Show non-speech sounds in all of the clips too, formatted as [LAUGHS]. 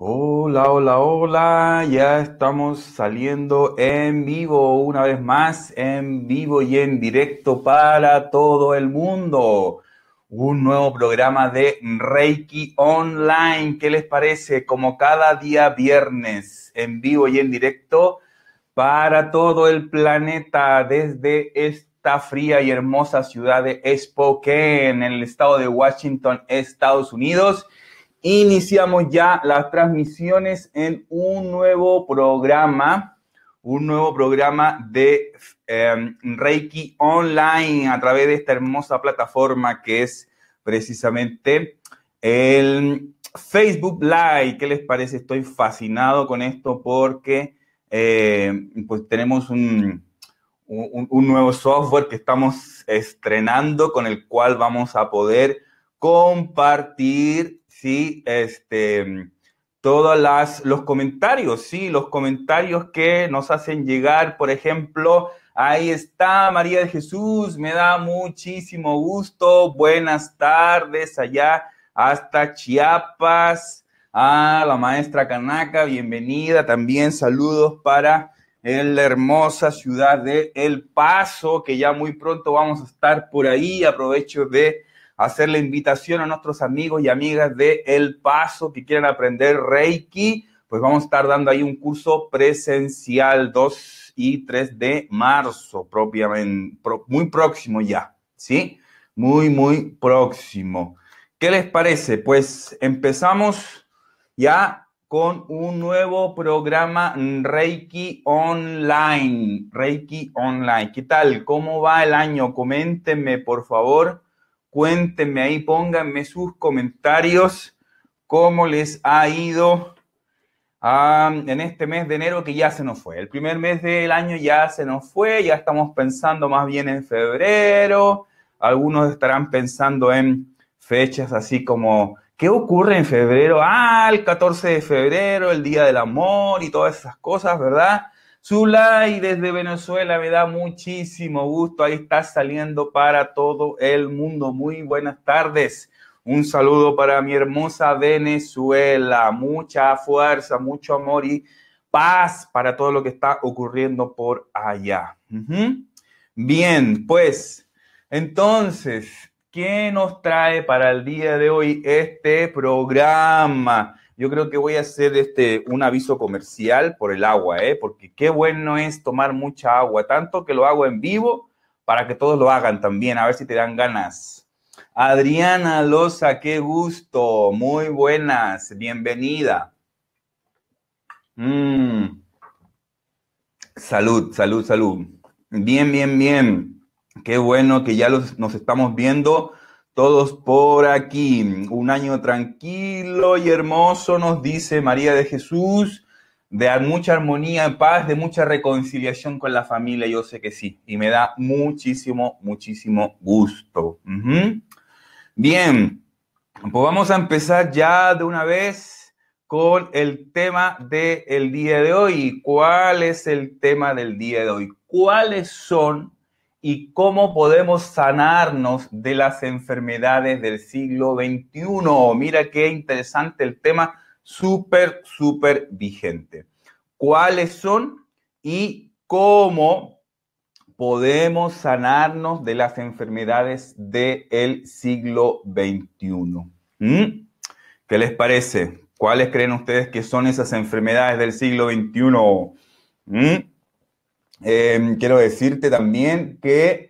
Hola, hola, hola, ya estamos saliendo en vivo, una vez más, en vivo y en directo para todo el mundo. Un nuevo programa de Reiki Online, ¿qué les parece? Como cada día viernes, en vivo y en directo para todo el planeta desde esta fría y hermosa ciudad de Spokane, en el estado de Washington, Estados Unidos. Iniciamos ya las transmisiones en un nuevo programa, un nuevo programa de em, Reiki Online a través de esta hermosa plataforma que es precisamente el Facebook Live. ¿Qué les parece? Estoy fascinado con esto porque em, pues tenemos un, nuevo software que estamos estrenando con el cual vamos a poder compartir sí, este, mm, todos las, los comentarios, sí, los comentarios que nos hacen llegar, por ejemplo, ahí está María de Jesús, me da muchísimo gusto, buenas tardes allá hasta Chiapas, a ah, la maestra Canaca, bienvenida, también saludos para la hermosa ciudad de El Paso, que ya muy pronto vamos a estar por ahí. Aprovecho de hacer la invitación a nuestros amigos y amigas de El Paso que quieran aprender Reiki, pues vamos a estar dando ahí un curso presencial 2 y 3 de marzo, propiamente, muy próximo ya, ¿sí? Muy, muy próximo. ¿Qué les parece? Pues empezamos ya con un nuevo programa Reiki Online. Reiki Online. ¿Qué tal? ¿Cómo va el año? Coméntenme, por favor cuéntenme ahí, pónganme sus comentarios, cómo les ha ido ah, en este mes de enero que ya se nos fue. El primer mes del año ya se nos fue, ya estamos pensando más bien en febrero, algunos estarán pensando en fechas así como, ¿qué ocurre en febrero? Ah, el 14 de febrero, el Día del Amor y todas esas cosas, ¿verdad? Zulay desde Venezuela, me da muchísimo gusto. Ahí está saliendo para todo el mundo. Muy buenas tardes. Un saludo para mi hermosa Venezuela. Mucha fuerza, mucho amor y paz para todo lo que está ocurriendo por allá. Bien, pues entonces, ¿qué nos trae para el día de hoy este programa? yo creo que voy a hacer este, un aviso comercial por el agua, ¿eh? porque qué bueno es tomar mucha agua, tanto que lo hago en vivo para que todos lo hagan también, a ver si te dan ganas. Adriana Loza, qué gusto, muy buenas, bienvenida. Mm. Salud, salud, salud. Bien, bien, bien. Qué bueno que ya nos estamos viendo todos por aquí. Un año tranquilo y hermoso, nos dice María de Jesús, de mucha armonía, paz, de mucha reconciliación con la familia, yo sé que sí, y me da muchísimo, muchísimo gusto. Bien, pues vamos a empezar ya de una vez con el tema del día de hoy. ¿Cuál es el tema del día de hoy? ¿Cuáles son y cómo podemos sanarnos de las enfermedades del siglo XXI. Mira qué interesante el tema, súper, súper vigente. ¿Cuáles son y cómo podemos sanarnos de las enfermedades del siglo XXI? ¿Mm? ¿Qué les parece? ¿Cuáles creen ustedes que son esas enfermedades del siglo XXI? Em, quiero decirte también que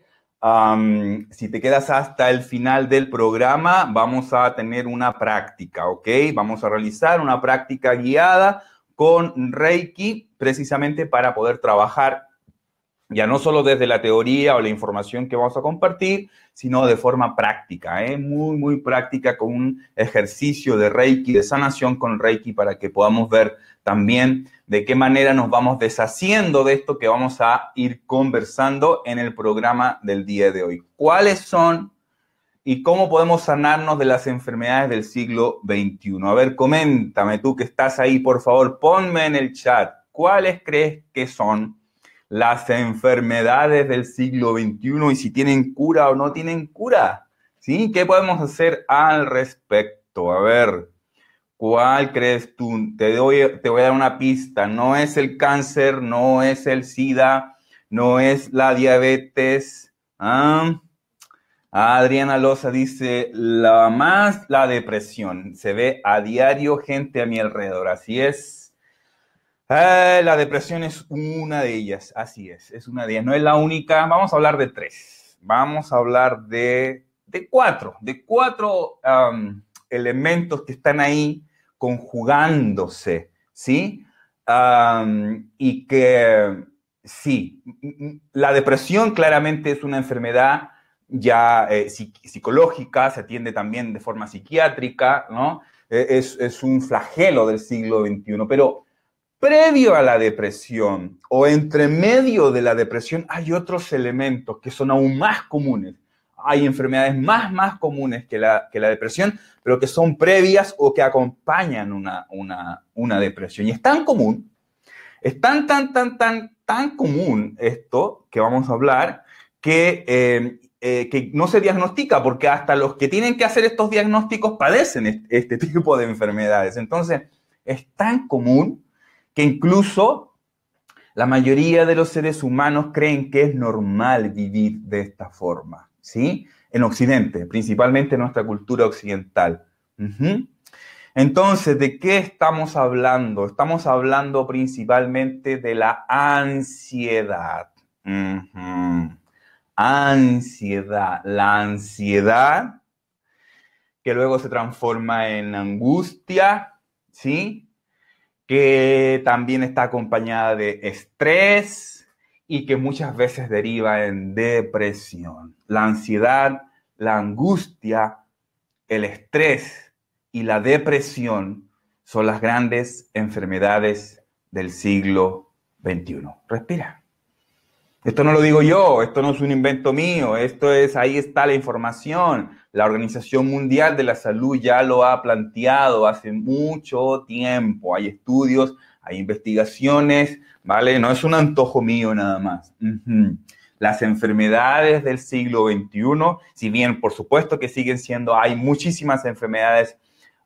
si te quedas hasta el final del programa, vamos a tener una práctica, ¿ok? Vamos a realizar una práctica guiada con Reiki precisamente para poder trabajar ya no solo desde la teoría o la información que vamos a compartir, sino de forma práctica, ¿eh? muy, muy práctica con un ejercicio de Reiki, de sanación con Reiki, para que podamos ver también de qué manera nos vamos deshaciendo de esto que vamos a ir conversando en el programa del día de hoy. ¿Cuáles son y cómo podemos sanarnos de las enfermedades del siglo XXI? A ver, coméntame tú que estás ahí, por favor, ponme en el chat, ¿cuáles crees que son las enfermedades del siglo XXI y si tienen cura o no tienen cura? ¿Sí? ¿Qué podemos hacer al respecto? A ver, ¿Cuál crees tú? Te, doy, te voy a dar una pista. No es el cáncer, no es el SIDA, no es la diabetes. ¿ah? Adriana Loza dice, la más la depresión. Se ve a diario gente a mi alrededor. Así es. la depresión es una de ellas. Así es, es una de ellas. No es la única. Vamos a hablar de tres. Vamos a hablar de, cuatro, de cuatro elementos que están ahí conjugándose, ¿sí? y que sí, la depresión claramente es una enfermedad ya eh, psicológica, se atiende también de forma psiquiátrica, ¿no? E-, es, es, un flagelo del siglo XXI, pero previo a la depresión o entre medio de la depresión hay otros elementos que son aún más comunes hay enfermedades más, más comunes que la, que la depresión, pero que son previas o que acompañan una, depresión. Y es tan común, es tan, tan, tan, tan, tan común esto que vamos a hablar, que, eh, eh, no se diagnostica, porque hasta los que tienen que hacer estos diagnósticos padecen este [LAUGHS] tipo de enfermedades. Entonces, es tan común que incluso la mayoría de los seres humanos creen que es normal vivir de esta forma. ¿sí? En Occidente, principalmente en nuestra cultura occidental. Entonces, ¿de qué estamos hablando? Estamos hablando principalmente de la ansiedad. Ansiedad. La ansiedad que luego se transforma en angustia, ¿sí? Que también está acompañada de estrés, y que muchas veces deriva en depresión. La ansiedad, la angustia, el estrés y la depresión son las grandes enfermedades del siglo XXI. Respira. Esto no lo digo yo, esto no es un invento mío, esto es, ahí está la información. La Organización Mundial de la Salud ya lo ha planteado hace mucho tiempo. Hay estudios hay investigaciones, ¿vale? No es un antojo mío nada más. Las enfermedades del siglo XXI, si bien por supuesto que siguen siendo, hay muchísimas enfermedades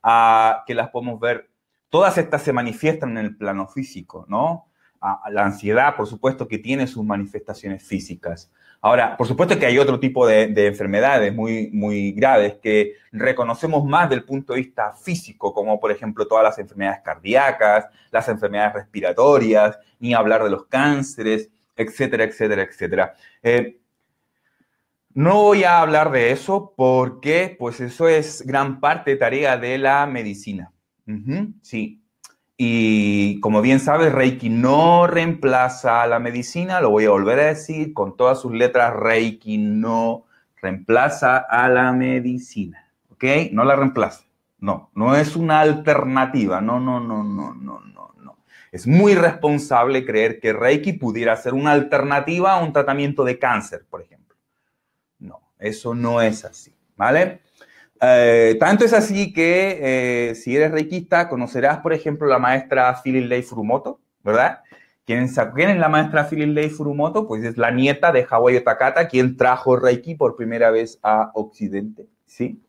ah, que las podemos ver, todas estas se manifiestan en el plano físico, ¿no? Ah, la ansiedad, por supuesto que tiene sus manifestaciones físicas. Ahora, por supuesto que hay otro tipo de, enfermedades muy, muy graves que reconocemos más del punto de vista físico, como por ejemplo todas las enfermedades cardíacas, las enfermedades respiratorias, ni hablar de los cánceres, etcétera, etcétera, etcétera. Eh, no voy a hablar de eso porque pues eso es gran parte tarea de la medicina. sí, y como bien sabes, Reiki no reemplaza a la medicina, lo voy a volver a decir con todas sus letras, Reiki no reemplaza a la medicina, ¿ok? No la reemplaza, no, no es una alternativa, no, no, no, no, no, no, no. Es muy responsable creer que Reiki pudiera ser una alternativa a un tratamiento de cáncer, por ejemplo. No, eso no es así, ¿vale? Eh, tanto es así que eh, si eres reikista, conocerás, por ejemplo, la maestra Lei Furumoto, ¿verdad? ¿Quién es, la maestra Lei Furumoto? Pues es la nieta de Hawaii Takata, quien trajo Reiki por primera vez a Occidente, ¿sí?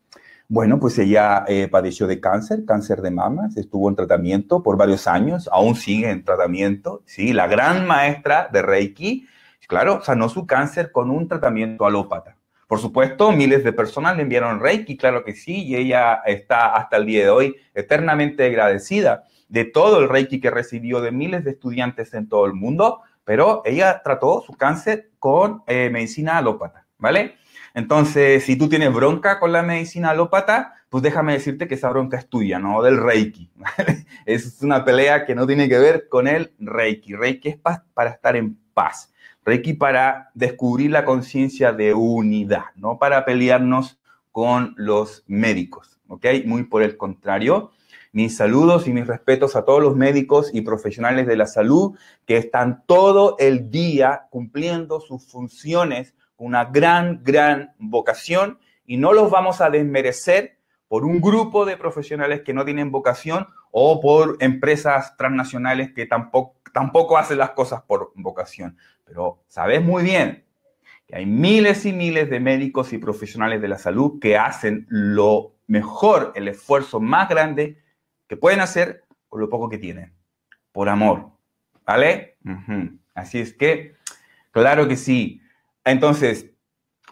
Bueno, pues ella eh, padeció de cáncer, cáncer de mamas, estuvo en tratamiento por varios años, aún sigue en tratamiento, ¿sí? La gran maestra de Reiki, claro, sanó su cáncer con un tratamiento alópata, por supuesto, miles de personas le enviaron Reiki, claro que sí, y ella está hasta el día de hoy eternamente agradecida de todo el Reiki que recibió de miles de estudiantes en todo el mundo, pero ella trató su cáncer con eh, medicina alópata, ¿vale? Entonces, si tú tienes bronca con la medicina alópata, pues déjame decirte que esa bronca es tuya, no del Reiki. [LAUGHS] ¿vale? Es una pelea que no tiene que ver con el Reiki. Reiki es para estar en paz. Reiki para descubrir la conciencia de unidad, no para pelearnos con los médicos, ¿ok? Muy por el contrario. Mis saludos y mis respetos a todos los médicos y profesionales de la salud que están todo el día cumpliendo sus funciones con una gran, gran vocación y no los vamos a desmerecer por un grupo de profesionales que no tienen vocación o por empresas transnacionales que tampoco, tampoco hacen las cosas por vocación. Pero sabes muy bien que hay miles y miles de médicos y profesionales de la salud que hacen lo mejor, el esfuerzo más grande que pueden hacer con lo poco que tienen, por amor. ¿Vale? Así es que, claro que sí. Entonces,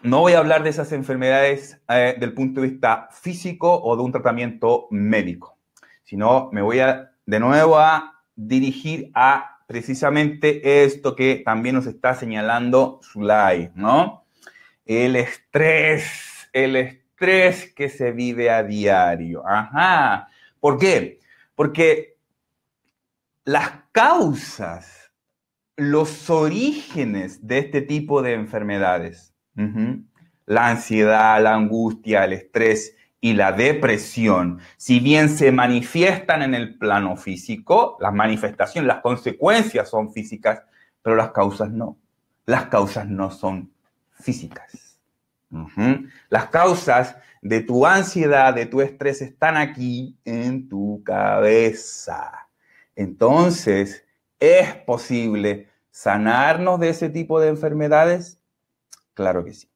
no voy a hablar de esas enfermedades eh, del punto de vista físico o de un tratamiento médico, sino me voy a, de nuevo a dirigir a precisamente esto que también nos está señalando Zulay, ¿no? El estrés, el estrés que se vive a diario. Ajá. ¿Por qué? Porque las causas, los orígenes de este tipo de enfermedades, la ansiedad, la angustia, el estrés, y la depresión, si bien se manifiestan en el plano físico, las manifestaciones, las consecuencias son físicas, pero las causas no. Las causas no son físicas. Las causas de tu ansiedad, de tu estrés, están aquí en tu cabeza. Entonces, ¿es posible sanarnos de ese tipo de enfermedades? Claro que sí.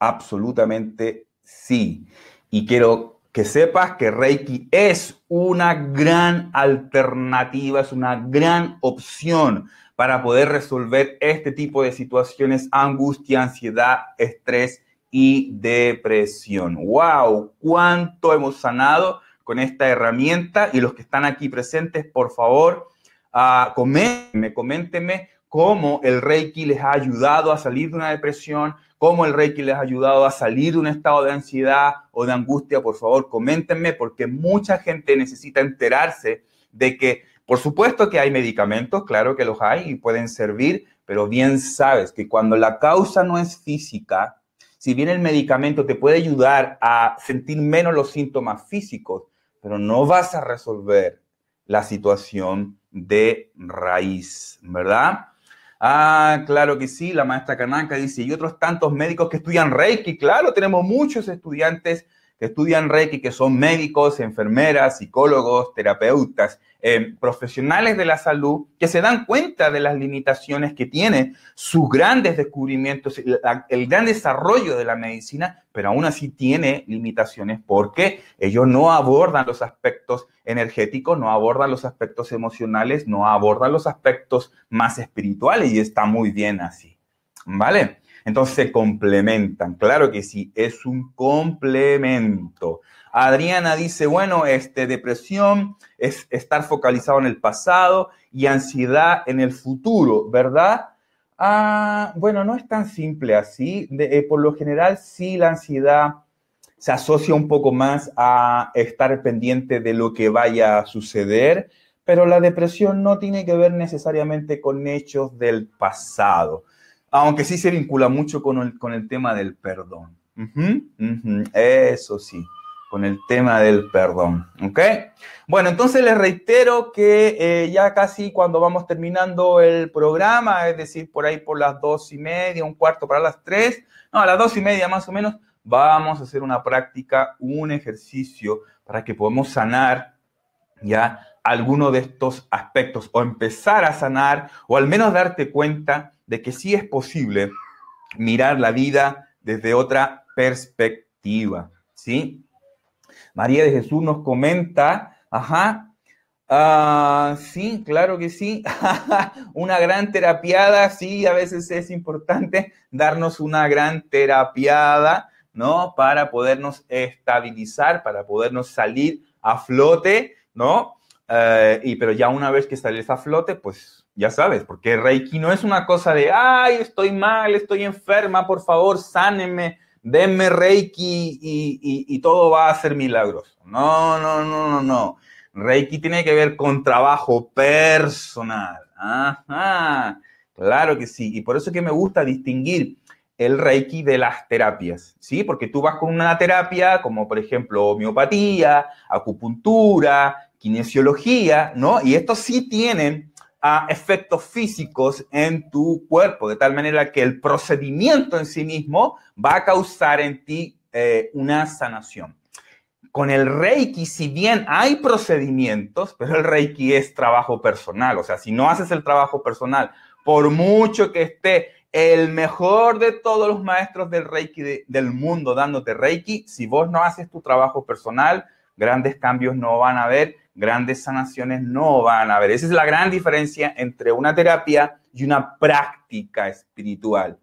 Absolutamente sí. Y quiero que sepas que Reiki es una gran alternativa, es una gran opción para poder resolver este tipo de situaciones, angustia, ansiedad, estrés y depresión. ¡Wow! ¿Cuánto hemos sanado con esta herramienta? Y los que están aquí presentes, por favor, ah, coméntenme, coméntenme cómo el Reiki les ha ayudado a salir de una depresión, cómo el Reiki les ha ayudado a salir de un estado de ansiedad o de angustia, por favor, coméntenme, porque mucha gente necesita enterarse de que, por supuesto que hay medicamentos, claro que los hay y pueden servir, pero bien sabes que cuando la causa no es física, si bien el medicamento te puede ayudar a sentir menos los síntomas físicos, pero no vas a resolver la situación de raíz, ¿verdad? Ah, claro que sí, la maestra Cananca dice, y otros tantos médicos que estudian Reiki, claro, tenemos muchos estudiantes estudian Reiki, que son médicos, enfermeras, psicólogos, terapeutas, eh, profesionales de la salud, que se dan cuenta de las limitaciones que tiene sus grandes descubrimientos, el, el gran desarrollo de la medicina, pero aún así tiene limitaciones porque ellos no abordan los aspectos energéticos, no abordan los aspectos emocionales, no abordan los aspectos más espirituales y está muy bien así. ¿Vale? Entonces se complementan. Claro que sí, es un complemento. Adriana dice, bueno, este, depresión es estar focalizado en el pasado y ansiedad en el futuro, ¿verdad? Ah, bueno, no es tan simple así. Eh, por lo general, sí, la ansiedad se asocia un poco más a estar pendiente de lo que vaya a suceder, pero la depresión no tiene que ver necesariamente con hechos del pasado aunque sí se vincula mucho con el, con el tema del perdón. eso sí, con el tema del perdón. ¿Ok? Bueno, entonces les reitero que eh, ya casi cuando vamos terminando el programa, es decir, por ahí por las dos y media, un cuarto para las tres, no, a las dos y media más o menos, vamos a hacer una práctica, un ejercicio para que podamos sanar ya alguno de estos aspectos o empezar a sanar o al menos darte cuenta de que sí es posible mirar la vida desde otra perspectiva, ¿sí? María de Jesús nos comenta, ajá, ah, sí, claro que sí. [LAUGHS] una gran terapiada, sí, a veces es importante darnos una gran terapiada, ¿no? Para podernos estabilizar, para podernos salir a flote, ¿no? Eh, y pero ya una vez que sales a flote, pues ya sabes, porque Reiki no es una cosa de, ay, estoy mal, estoy enferma, por favor, sáneme, denme Reiki y, todo va a ser milagroso. No, no, no, no, no. Reiki tiene que ver con trabajo personal. Ajá, claro que sí. Y por eso es que me gusta distinguir el Reiki de las terapias, ¿sí? Porque tú vas con una terapia como, por ejemplo, homeopatía, acupuntura, kinesiología, ¿no? Y estos sí tienen a efectos físicos en tu cuerpo, de tal manera que el procedimiento en sí mismo va a causar en ti eh, una sanación. Con el Reiki, si bien hay procedimientos, pero el Reiki es trabajo personal, o sea, si no haces el trabajo personal, por mucho que esté el mejor de todos los maestros del Reiki del mundo dándote Reiki, si vos no haces tu trabajo personal, grandes cambios no van a haber grandes sanaciones no van a haber. Esa es la gran diferencia entre una terapia y una práctica espiritual.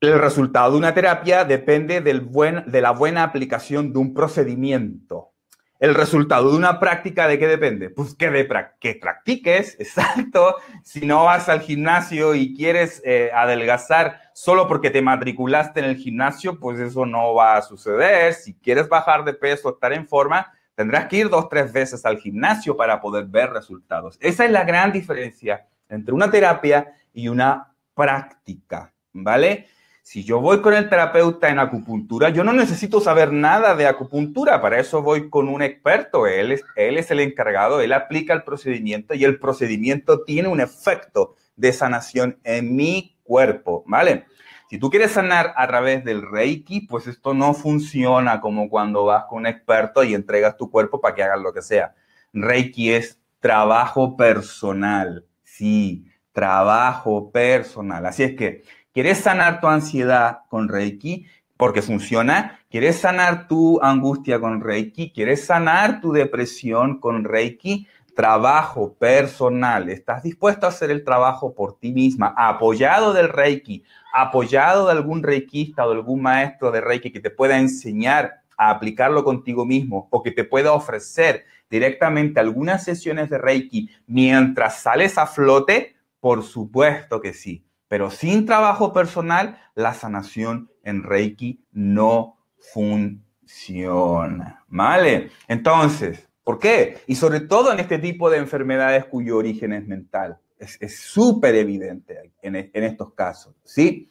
El resultado de una terapia depende del buen, de la buena aplicación de un procedimiento. El resultado de una práctica, ¿de qué depende? Pues que, de que practiques, [LAUGHS] exacto. Si no vas al gimnasio y quieres eh, adelgazar solo porque te matriculaste en el gimnasio, pues eso no va a suceder. Si quieres bajar de peso, estar en forma, Tendrás que ir dos, tres veces al gimnasio para poder ver resultados. Esa es la gran diferencia entre una terapia y una práctica, ¿vale? Si yo voy con el terapeuta en acupuntura, yo no necesito saber nada de acupuntura, para eso voy con un experto, él es, él es el encargado, él aplica el procedimiento y el procedimiento tiene un efecto de sanación en mi cuerpo, ¿vale? Si tú quieres sanar a través del Reiki, pues esto no funciona como cuando vas con un experto y entregas tu cuerpo para que hagas lo que sea. Reiki es trabajo personal, sí, trabajo personal. Así es que, ¿quieres sanar tu ansiedad con Reiki? Porque funciona. ¿Quieres sanar tu angustia con Reiki? ¿Quieres sanar tu depresión con Reiki? trabajo personal, estás dispuesto a hacer el trabajo por ti misma, apoyado del Reiki, apoyado de algún reikista o algún maestro de Reiki que te pueda enseñar a aplicarlo contigo mismo o que te pueda ofrecer directamente algunas sesiones de Reiki mientras sales a flote, por supuesto que sí. Pero sin trabajo personal, la sanación en Reiki no funciona. ¿Vale? Entonces, ¿Por qué? Y sobre todo en este tipo de enfermedades cuyo origen es mental. Es súper evidente e, en, estos casos, ¿sí?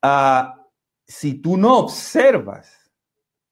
Ah, si tú no observas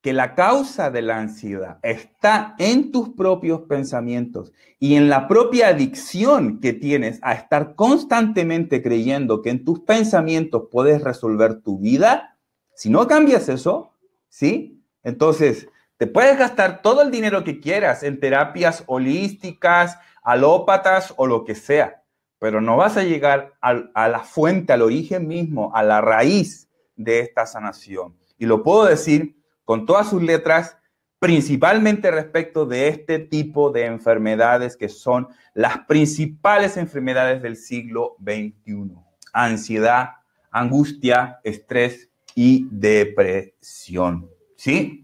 que la causa de la ansiedad está en tus propios pensamientos y en la propia adicción que tienes a estar constantemente creyendo que en tus pensamientos puedes resolver tu vida, si no cambias eso, ¿sí? Entonces, te puedes gastar todo el dinero que quieras en terapias holísticas, alópatas o lo que sea, pero no vas a llegar a, la fuente, al origen mismo, a la raíz de esta sanación. Y lo puedo decir con todas sus letras, principalmente respecto de este tipo de enfermedades que son las principales enfermedades del siglo XXI. Ansiedad, angustia, estrés y depresión. ¿Sí?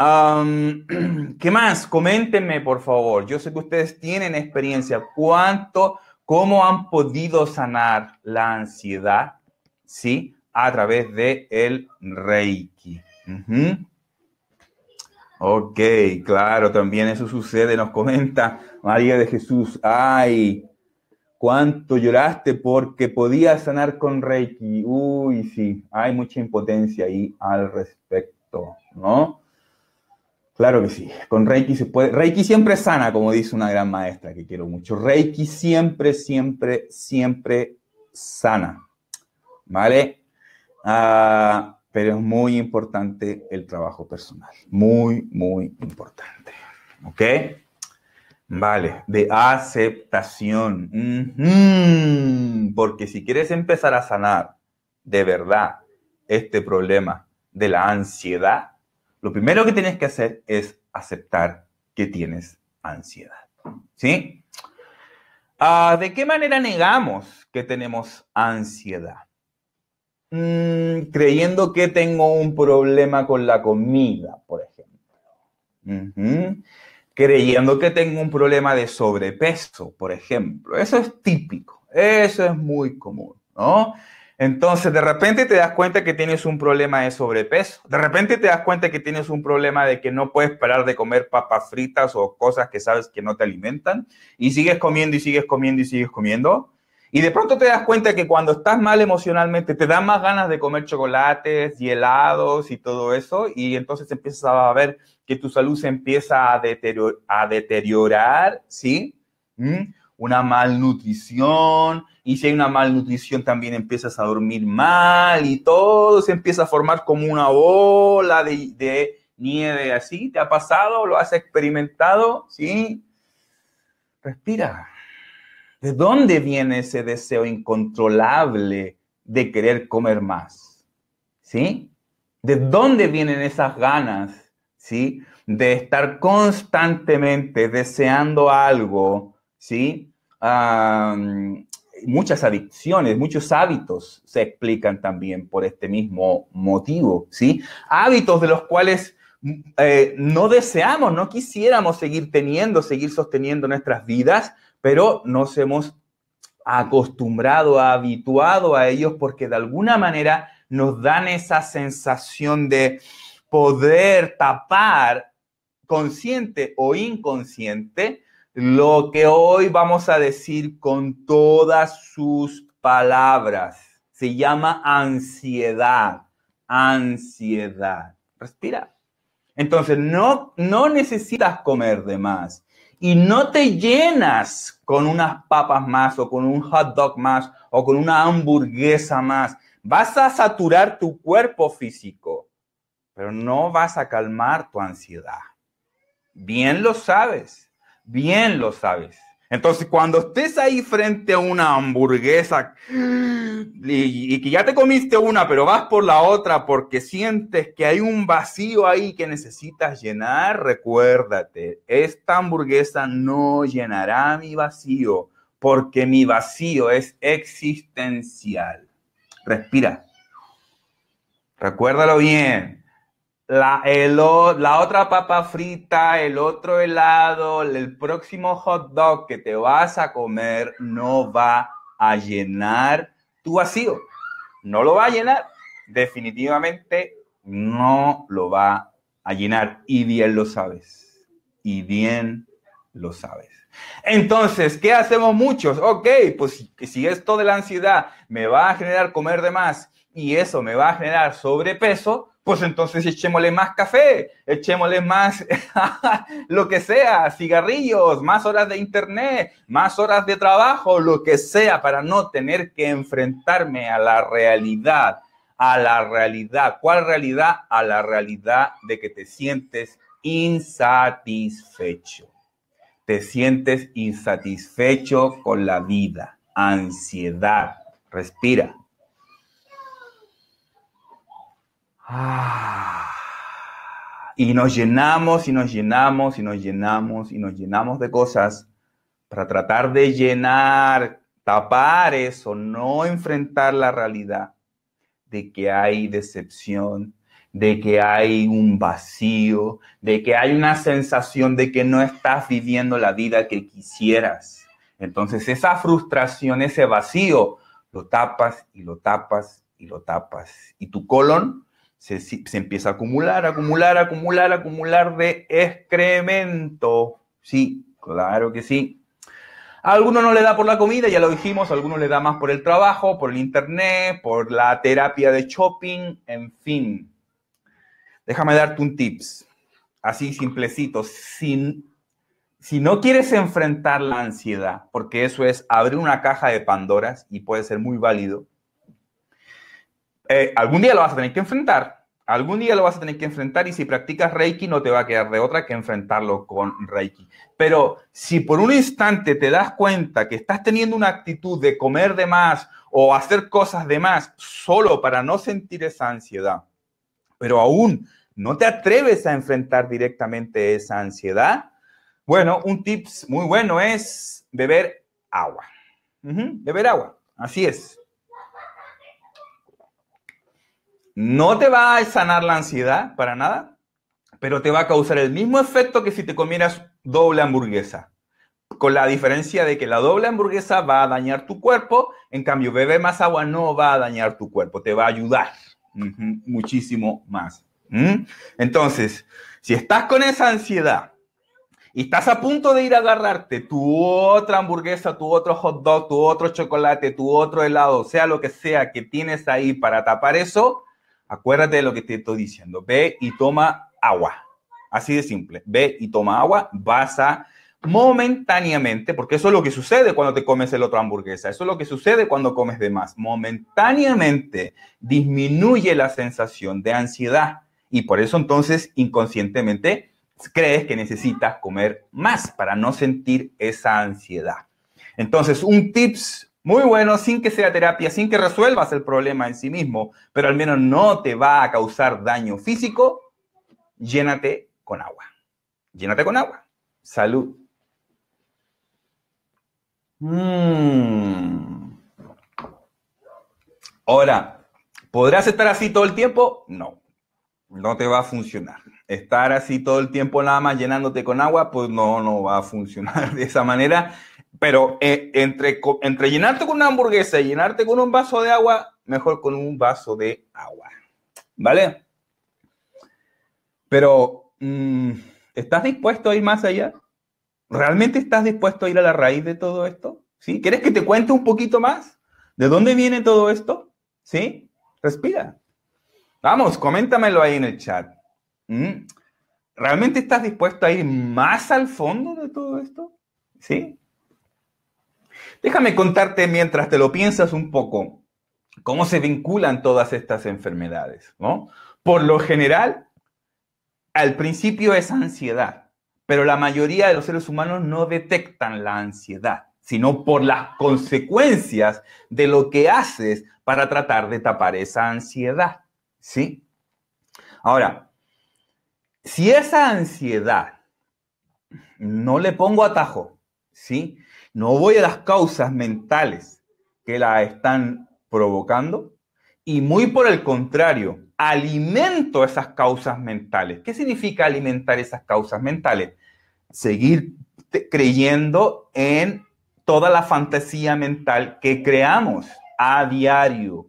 [CLEARS THROAT] ¿Qué más? Coméntenme, por favor. Yo sé que ustedes tienen experiencia. ¿Cuánto, cómo han podido sanar la ansiedad? ¿Sí? A través de el Reiki. Ok, claro, también eso sucede. Nos comenta María de Jesús. Ay, cuánto lloraste porque podías sanar con Reiki. Uy, sí, hay mucha impotencia ahí al respecto, ¿no? Claro que sí, con Reiki se puede. Reiki siempre sana, como dice una gran maestra que quiero mucho. Reiki siempre, siempre, siempre sana. ¿Vale? Ah, pero es muy importante el trabajo personal. Muy, muy importante. ¿Ok? Vale, de aceptación. Porque si quieres empezar a sanar de verdad este problema de la ansiedad, lo primero que tienes que hacer es aceptar que tienes ansiedad. ¿Sí? Ah, ¿De qué manera negamos que tenemos ansiedad? Mm, creyendo que tengo un problema con la comida, por ejemplo. Creyendo que tengo un problema de sobrepeso, por ejemplo. Eso es típico, eso es muy común, ¿no? Entonces, de repente te das cuenta que tienes un problema de sobrepeso. De repente te das cuenta que tienes un problema de que no puedes parar de comer papas fritas o cosas que sabes que no te alimentan. Y sigues comiendo y sigues comiendo y sigues comiendo. Y de pronto te das cuenta que cuando estás mal emocionalmente te dan más ganas de comer chocolates y helados y todo eso. Y entonces empiezas a ver que tu salud se empieza a, deteriorar, ¿sí? ¿Mm? Una malnutrición, y si hay una malnutrición también empiezas a dormir mal y todo se empieza a formar como una bola de, nieve así. ¿Te ha pasado? ¿Lo has experimentado? ¿Sí? Respira. ¿De dónde viene ese deseo incontrolable de querer comer más? ¿Sí? ¿De dónde vienen esas ganas? ¿Sí? De estar constantemente deseando algo, ¿sí? Ah, muchas adicciones, muchos hábitos se explican también por este mismo motivo, ¿sí? Hábitos de los cuales mm, eh, no deseamos, no quisiéramos seguir teniendo, seguir sosteniendo nuestras vidas, pero nos hemos acostumbrado, habituado a ellos porque de alguna manera nos dan esa sensación de poder tapar consciente o inconsciente lo que hoy vamos a decir con todas sus palabras. Se llama ansiedad, ansiedad. Respira. Entonces, no, no necesitas comer de más y no te llenas con unas papas más o con un hot dog más o con una hamburguesa más. Vas a saturar tu cuerpo físico, pero no vas a calmar tu ansiedad. Bien lo sabes bien lo sabes. Entonces, cuando estés ahí frente a una hamburguesa y, que ya te comiste una, pero vas por la otra porque sientes que hay un vacío ahí que necesitas llenar, recuérdate, esta hamburguesa no llenará mi vacío porque mi vacío es existencial. Respira. Recuérdalo bien la, el, la otra papa frita, el otro helado, el próximo hot dog que te vas a comer no va a llenar tu vacío. No lo va a llenar. Definitivamente no lo va a llenar. Y bien lo sabes. Y bien lo sabes. Entonces, ¿qué hacemos muchos? Ok, pues si esto de la ansiedad me va a generar comer de más y eso me va a generar sobrepeso, pues entonces echémosle más café, echémosle más [LAUGHS] lo que sea, cigarrillos, más horas de internet, más horas de trabajo, lo que sea, para no tener que enfrentarme a la realidad, a la realidad. ¿Cuál realidad? A la realidad de que te sientes insatisfecho. Te sientes insatisfecho con la vida, ansiedad. Respira Ah. Y nos llenamos y nos llenamos y nos llenamos y nos llenamos de cosas para tratar de llenar, tapar eso, no enfrentar la realidad de que hay decepción, de que hay un vacío, de que hay una sensación de que no estás viviendo la vida que quisieras. Entonces esa frustración, ese vacío, lo tapas y lo tapas y lo tapas. Y tu colon se, se, empieza a acumular, acumular, acumular, acumular de excremento. Sí, claro que sí. alguno algunos no le da por la comida, ya lo dijimos, a algunos le da más por el trabajo, por el internet, por la terapia de shopping, en fin. Déjame darte un tips, así simplecito, sin, si no quieres enfrentar la ansiedad, porque eso es abrir una caja de Pandoras y puede ser muy válido, eh, algún día lo vas a tener que enfrentar. Algún día lo vas a tener que enfrentar y si practicas Reiki no te va a quedar de otra que enfrentarlo con Reiki. Pero si por un instante te das cuenta que estás teniendo una actitud de comer de más o hacer cosas de más solo para no sentir esa ansiedad, pero aún no te atreves a enfrentar directamente esa ansiedad, bueno, un tips muy bueno es beber agua. beber agua, así es. No te va a sanar la ansiedad para nada, pero te va a causar el mismo efecto que si te comieras doble hamburguesa. Con la diferencia de que la doble hamburguesa va a dañar tu cuerpo, en cambio beber más agua no va a dañar tu cuerpo, te va a ayudar muchísimo más. Entonces, si estás con esa ansiedad y estás a punto de ir a agarrarte tu otra hamburguesa, tu otro hot dog, tu otro chocolate, tu otro helado, sea lo que sea que tienes ahí para tapar eso, acuérdate de lo que te estoy diciendo, ve y toma agua. Así de simple, ve y toma agua, vas a momentáneamente, porque eso es lo que sucede cuando te comes el otro hamburguesa, eso es lo que sucede cuando comes de más, momentáneamente disminuye la sensación de ansiedad y por eso entonces inconscientemente crees que necesitas comer más para no sentir esa ansiedad. Entonces, un tips muy bueno, sin que sea terapia, sin que resuelvas el problema en sí mismo, pero al menos no te va a causar daño físico, llénate con agua. Llénate con agua. Salud. Mm. Ahora, ¿podrás estar así todo el tiempo? No, no te va a funcionar. Estar así todo el tiempo nada más llenándote con agua, pues no, no va a funcionar [LAUGHS] de esa manera. Pero eh, entre, entre llenarte con una hamburguesa y llenarte con un vaso de agua, mejor con un vaso de agua. ¿Vale? Pero, mm, ¿estás dispuesto a ir más allá? ¿Realmente estás dispuesto a ir a la raíz de todo esto? ¿Sí? ¿Quieres que te cuente un poquito más? ¿De dónde viene todo esto? ¿Sí? Respira. Vamos, coméntamelo ahí en el chat. Mm. ¿Realmente estás dispuesto a ir más al fondo de todo esto? ¿Sí? Déjame contarte mientras te lo piensas un poco cómo se vinculan todas estas enfermedades, ¿no? Por lo general, al principio es ansiedad, pero la mayoría de los seres humanos no detectan la ansiedad, sino por las consecuencias de lo que haces para tratar de tapar esa ansiedad, ¿sí? Ahora, si esa ansiedad no le pongo atajo, ¿sí? No voy a las causas mentales que la están provocando y muy por el contrario, alimento esas causas mentales. ¿Qué significa alimentar esas causas mentales? Seguir creyendo en toda la fantasía mental que creamos a diario.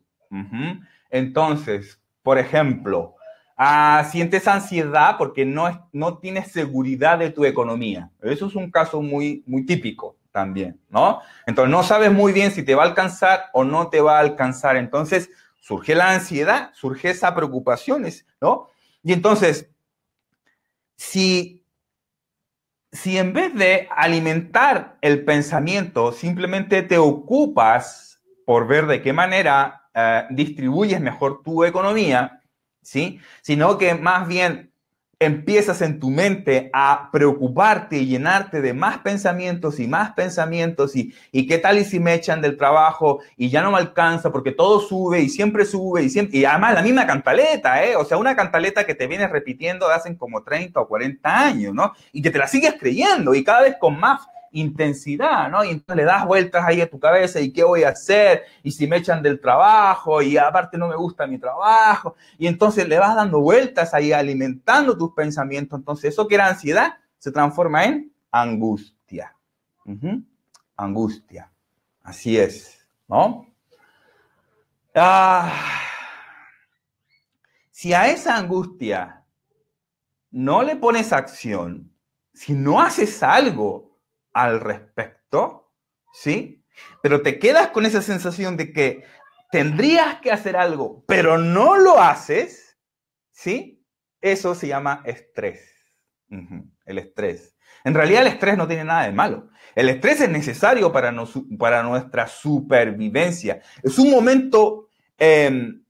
Entonces, por ejemplo, ah, sientes ansiedad porque no, no tienes seguridad de tu economía. Eso es un caso muy, muy típico también, ¿no? Entonces no sabes muy bien si te va a alcanzar o no te va a alcanzar. Entonces surge la ansiedad, surge esa preocupaciones, ¿no? Y entonces, si, si en vez de alimentar el pensamiento, simplemente te ocupas por ver de qué manera eh, distribuyes mejor tu economía, ¿sí? Sino que más bien empiezas en tu mente a preocuparte y llenarte de más pensamientos y más pensamientos y, y qué tal y si me echan del trabajo y ya no me alcanza porque todo sube y siempre sube y siempre, y además la misma cantaleta, ¿eh? o sea, una cantaleta que te vienes repitiendo de hace como 30 o 40 años, ¿no? Y que te la sigues creyendo y cada vez con más intensidad, ¿no? Y entonces le das vueltas ahí a tu cabeza y qué voy a hacer, y si me echan del trabajo, y aparte no me gusta mi trabajo, y entonces le vas dando vueltas ahí alimentando tus pensamientos, entonces eso que era ansiedad se transforma en angustia. Angustia. Así es, ¿no? Ah. si a esa angustia no le pones acción, si no haces algo al respecto, ¿sí? Pero te quedas con esa sensación de que tendrías que hacer algo, pero no lo haces, ¿sí? Eso se llama estrés. El estrés. En realidad el estrés no tiene nada de malo. El estrés es necesario para, para nuestra supervivencia. Es un momento em,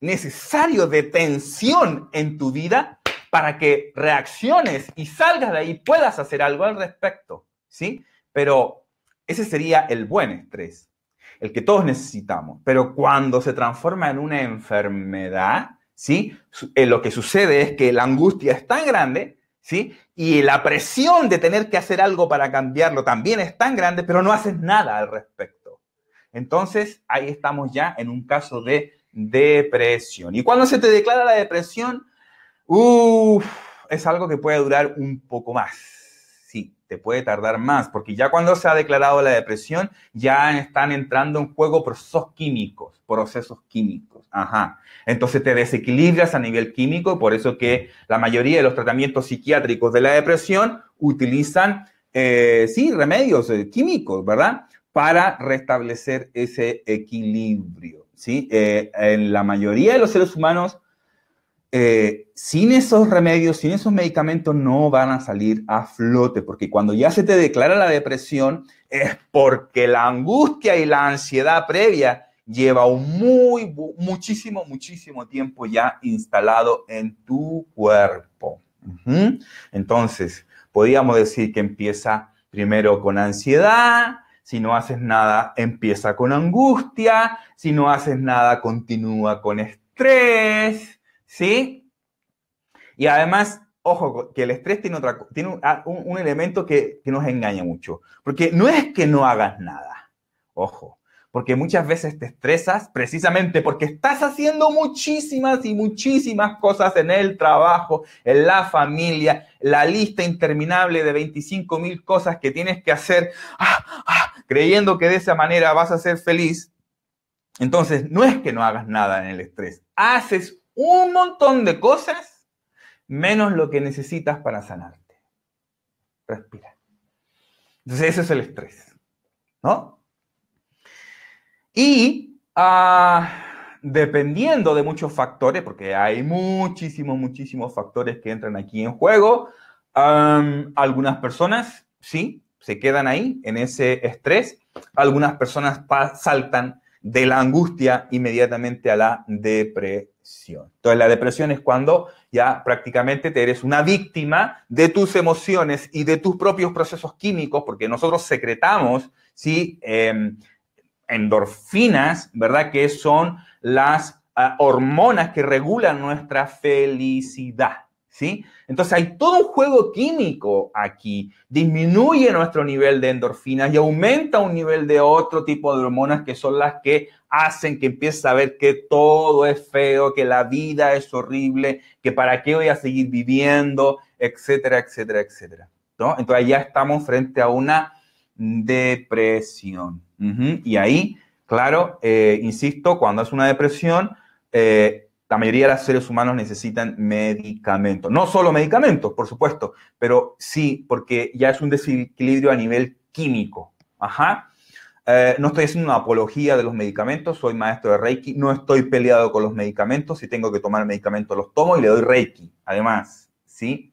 necesario de tensión en tu vida para que reacciones y salgas de ahí, puedas hacer algo al respecto. ¿sí? Pero ese sería el buen estrés, el que todos necesitamos. Pero cuando se transforma en una enfermedad, ¿sí? Eh, lo que sucede es que la angustia es tan grande, ¿sí? Y la presión de tener que hacer algo para cambiarlo también es tan grande, pero no haces nada al respecto. Entonces, ahí estamos ya en un caso de depresión. Y cuando se te declara la depresión, uff, es algo que puede durar un poco más te puede tardar más, porque ya cuando se ha declarado la depresión, ya están entrando en juego procesos químicos, procesos químicos. Ajá. Entonces te desequilibras a nivel químico, por eso que la mayoría de los tratamientos psiquiátricos de la depresión utilizan, eh, sí, remedios eh, químicos, ¿verdad? Para restablecer ese equilibrio, ¿sí? Eh, en la mayoría de los seres humanos eh, sin esos remedios, sin esos medicamentos, no van a salir a flote, porque cuando ya se te declara la depresión, es porque la angustia y la ansiedad previa lleva un muy, muchísimo, muchísimo tiempo ya instalado en tu cuerpo. Entonces, podríamos decir que empieza primero con ansiedad, si no haces nada, empieza con angustia, si no haces nada, continúa con estrés ¿Sí? Y además, ojo, que el estrés tiene, otra, tiene un, ah, elemento que, nos engaña mucho, porque no es que no hagas nada, ojo, porque muchas veces te estresas precisamente porque estás haciendo muchísimas y muchísimas cosas en el trabajo, en la familia, la lista interminable de 25 mil cosas que tienes que hacer, ah, ah, creyendo que de esa manera vas a ser feliz. Entonces, no es que no hagas nada en el estrés, haces un montón de cosas menos lo que necesitas para sanarte. Respira. Entonces ese es el estrés, ¿no? Y ah, dependiendo de muchos factores, porque hay muchísimos, muchísimos factores que entran aquí en juego, algunas personas, sí, se quedan ahí en ese estrés, algunas personas saltan de la angustia inmediatamente a la depresión entonces la depresión es cuando ya prácticamente te eres una víctima de tus emociones y de tus propios procesos químicos, porque nosotros secretamos, ¿sí? Em, endorfinas, ¿verdad? Que son las ah, hormonas que regulan nuestra felicidad. ¿Sí? Entonces hay todo un juego químico aquí. Disminuye nuestro nivel de endorfinas y aumenta un nivel de otro tipo de hormonas que son las que hacen que empieces a ver que todo es feo, que la vida es horrible, que para qué voy a seguir viviendo, etcétera, etcétera, etcétera. Entonces ya estamos frente a una depresión. Y ahí, claro, eh, insisto, cuando es una depresión, eh, la mayoría de los seres humanos necesitan medicamentos. No solo medicamentos, por supuesto, pero sí, porque ya es un desequilibrio a nivel químico. Ajá. Eh, no estoy haciendo una apología de los medicamentos, soy maestro de Reiki, no estoy peleado con los medicamentos, si tengo que tomar medicamentos los tomo y le doy Reiki, además, ¿sí?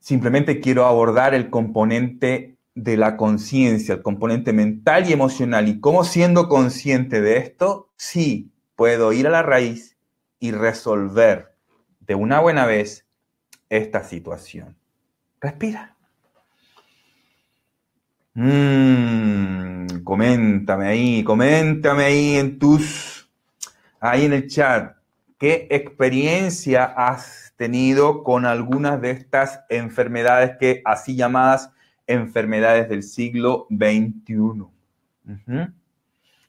Simplemente quiero abordar el componente de la conciencia, el componente mental y emocional, y cómo siendo consciente de esto, sí puedo ir a la raíz y resolver de una buena vez esta situación. Respira. Mmm, coméntame ahí, coméntame ahí en tus, ahí en el chat, ¿qué experiencia has tenido con algunas de estas enfermedades que así llamadas enfermedades del siglo XXI?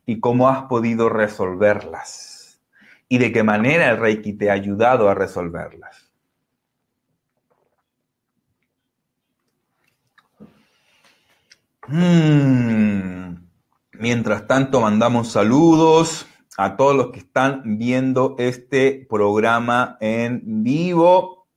¿Y cómo has podido resolverlas? ¿Y de qué manera el Reiki te ha ayudado a resolverlas? Mm. Mientras tanto, mandamos saludos a todos los que están viendo este programa en vivo.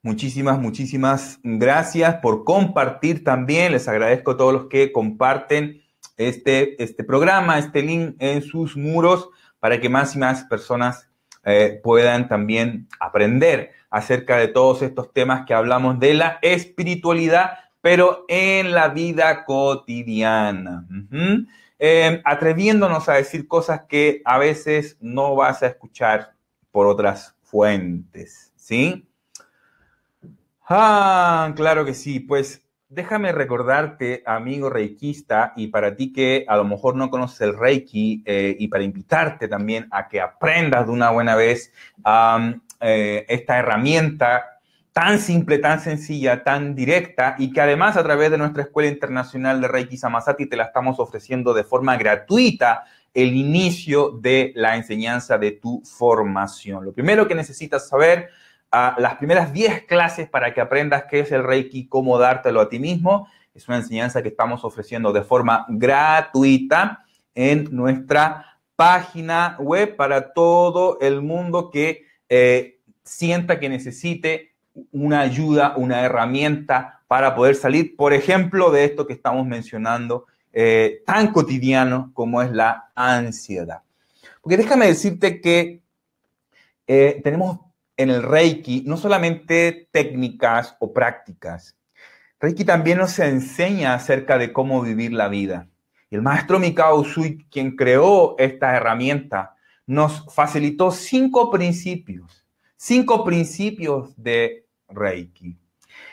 Muchísimas, muchísimas gracias por compartir también. Les agradezco a todos los que comparten este, este programa, este link en sus muros para que más y más personas eh, puedan también aprender acerca de todos estos temas que hablamos de la espiritualidad pero en la vida cotidiana. Em, atreviéndonos a decir cosas que a veces no vas a escuchar por otras fuentes, ¿sí? Ah, claro que sí, pues déjame recordarte, amigo reikista, y para ti que a lo mejor no conoces el reiki, eh, y para invitarte también a que aprendas de una buena vez eh, esta herramienta tan simple, tan sencilla, tan directa y que además a través de nuestra Escuela Internacional de Reiki Samasati te la estamos ofreciendo de forma gratuita el inicio de la enseñanza de tu formación. Lo primero que necesitas saber, ah, las primeras 10 clases para que aprendas qué es el Reiki, cómo dártelo a ti mismo, es una enseñanza que estamos ofreciendo de forma gratuita en nuestra página web para todo el mundo que eh, sienta que necesite una ayuda, una herramienta para poder salir, por ejemplo, de esto que estamos mencionando, eh, tan cotidiano como es la ansiedad. Porque déjame decirte que eh, tenemos en el Reiki no solamente técnicas o prácticas, Reiki también nos enseña acerca de cómo vivir la vida. Y el maestro Mikao Usui, quien creó esta herramienta, nos facilitó cinco principios, cinco principios de Reiki.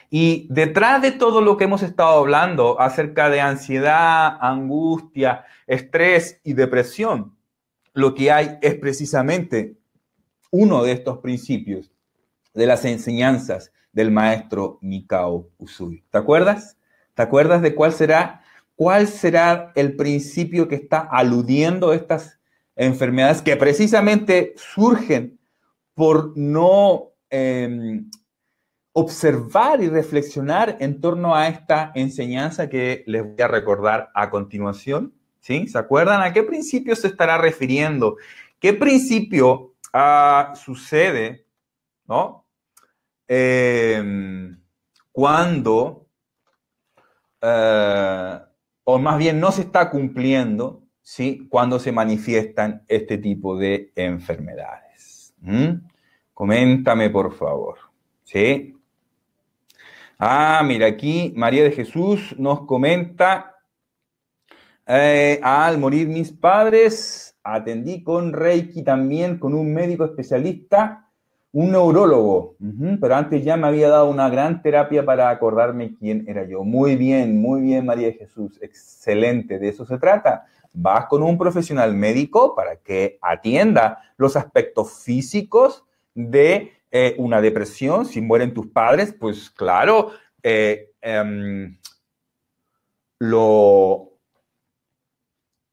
Y detrás de todo lo que hemos estado hablando acerca de ansiedad, angustia, estrés y depresión, lo que hay es precisamente uno de estos principios de las enseñanzas del maestro Mikao Usui. ¿Te acuerdas? ¿Te acuerdas de cuál será cuál será el principio que está aludiendo estas enfermedades que precisamente surgen por no em, observar y reflexionar en torno a esta enseñanza que les voy a recordar a continuación. ¿Sí? ¿Se acuerdan a qué principio se estará refiriendo? ¿Qué principio ah, sucede, ¿no? Em, cuando, eh, o más bien no se está cumpliendo, ¿sí? Cuando se manifiestan este tipo de enfermedades. Coméntame, por favor, ¿sí? Ah, mira, aquí María de Jesús nos comenta, eh, al morir mis padres, atendí con Reiki también, con un médico especialista, un neurólogo, pero antes ya me había dado una gran terapia para acordarme quién era yo. Muy bien, muy bien María de Jesús, excelente, de eso se trata. Vas con un profesional médico para que atienda los aspectos físicos de eh, una depresión, si mueren tus padres, pues claro, eh, em, lo,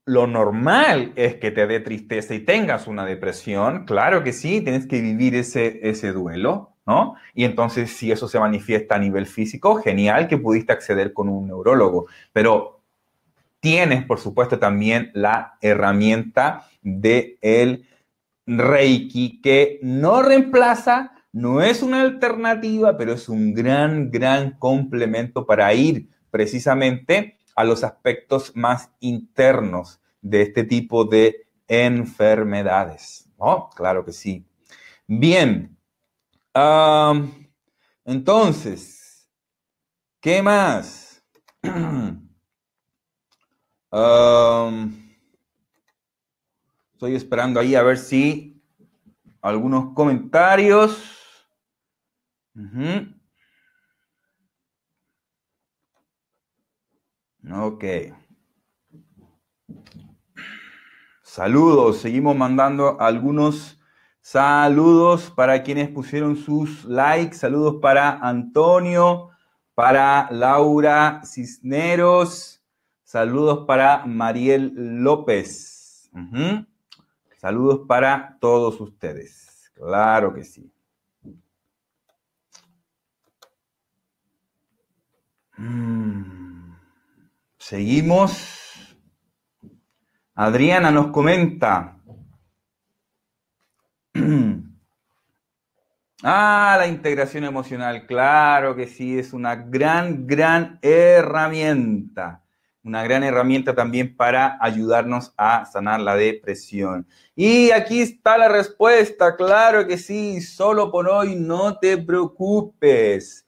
lo normal es que te dé tristeza y tengas una depresión, claro que sí, tienes que vivir ese, ese duelo. ¿No? Y entonces, si eso se manifiesta a nivel físico, genial que pudiste acceder con un neurólogo. Pero tienes, por supuesto, también la herramienta del el Reiki, que no reemplaza, no es una alternativa, pero es un gran, gran complemento para ir precisamente a los aspectos más internos de este tipo de enfermedades. claro que sí. Bien. entonces, ¿qué más? [CLEARS THROAT] estoy esperando ahí a ver si algunos comentarios. Ok. Saludos, seguimos mandando algunos saludos para quienes pusieron sus likes, saludos para Antonio, para Laura Cisneros, saludos para Mariel López. Saludos para todos ustedes. Claro que sí. Mm. Seguimos. Adriana nos comenta. [CLEARS THROAT] Ah, la integración emocional, claro que sí, es una gran, gran herramienta. Una gran herramienta también para ayudarnos a sanar la depresión. Y aquí está la respuesta, claro que sí, solo por hoy no te preocupes.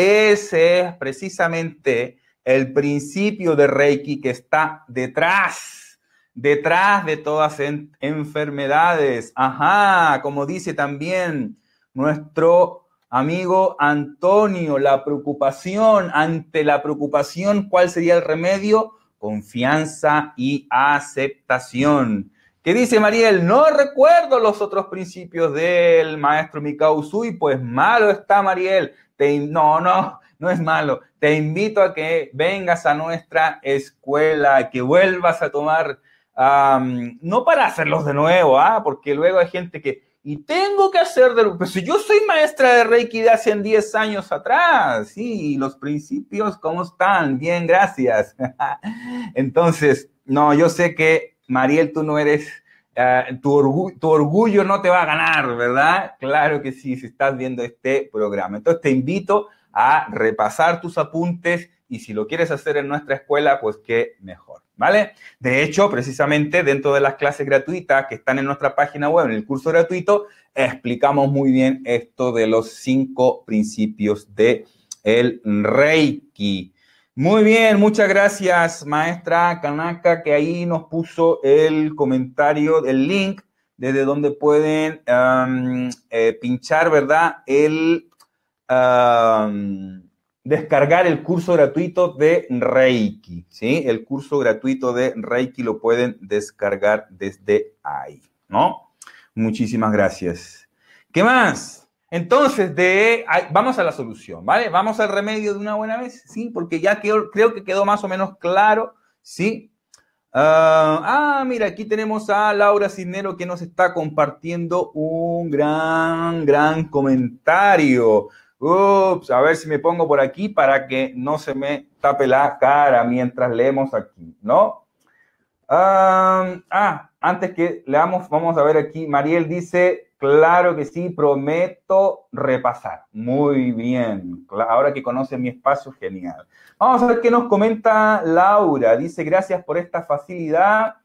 Ese es precisamente el principio de Reiki que está detrás, detrás de todas enfermedades. Ajá, como dice también nuestro amigo Antonio, la preocupación, ante la preocupación, ¿cuál sería el remedio? Confianza y aceptación. ¿Qué dice Mariel? No recuerdo los otros principios del maestro Mikao Usui, pues malo está Mariel no, no, no es malo. Te invito a que vengas a nuestra escuela, que vuelvas a tomar, no para hacerlos de nuevo, ¿ah? porque luego hay gente que, y tengo que hacer de... si yo soy maestra de Reiki de hace 10 años atrás, y los principios, ¿cómo están? Bien, gracias. [LAUGHS] Entonces, no, yo sé que, Mariel, tú no eres Ah, tu, tu, orgullo no te va a ganar, ¿verdad? Claro que sí, si estás viendo este programa. Entonces te invito a repasar tus apuntes y si lo quieres hacer en nuestra escuela, pues qué mejor, ¿vale? De hecho, precisamente dentro de las clases gratuitas que están en nuestra página web, en el curso gratuito, explicamos muy bien esto de los cinco principios de el Reiki. Muy bien, muchas gracias, maestra Kanaka, que ahí nos puso el comentario, el link desde donde pueden eh, pinchar, ¿verdad? El descargar el curso gratuito de Reiki, ¿sí? El curso gratuito de Reiki lo pueden descargar desde ahí, ¿no? Muchísimas gracias. ¿Qué más? Entonces, de, vamos a la solución, ¿vale? Vamos al remedio de una buena vez, ¿sí? Porque ya creo que quedó más o menos claro, ¿sí? Ah, ah, mira, aquí tenemos a Laura Cisnero que nos está compartiendo un gran, gran comentario. Ups, a ver si me pongo por aquí para que no se me tape la cara mientras leemos aquí, ¿no? ah, ah antes que leamos, vamos a ver aquí. Mariel dice, Claro que sí, prometo repasar. Muy bien. Ahora que conoce mi espacio, genial. Vamos a ver qué nos comenta Laura. Dice, gracias por esta facilidad.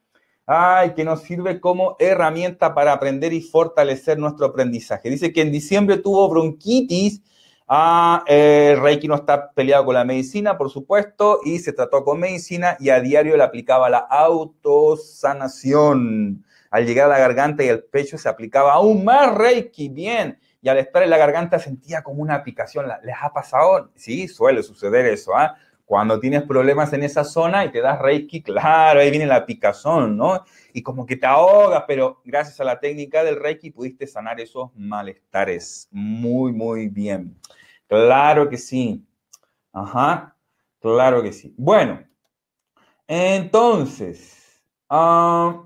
Ay, que nos sirve como herramienta para aprender y fortalecer nuestro aprendizaje. Dice que en diciembre tuvo bronquitis. Ah, eh, Reiki no está peleado con la medicina, por supuesto, y se trató con medicina y a diario le aplicaba la autosanación. Al llegar a la garganta y el pecho se aplicaba aún más Reiki, bien. Y al estar en la garganta sentía como una picación. ¿Les ha pasado? Sí, suele suceder eso. ¿ah? Cuando tienes problemas en esa zona y te das Reiki, claro, ahí viene la picazón, ¿no? Y como que te ahogas, pero gracias a la técnica del Reiki pudiste sanar esos malestares. Muy, muy bien. Claro que sí. Ajá, claro que sí. Bueno, entonces, ah,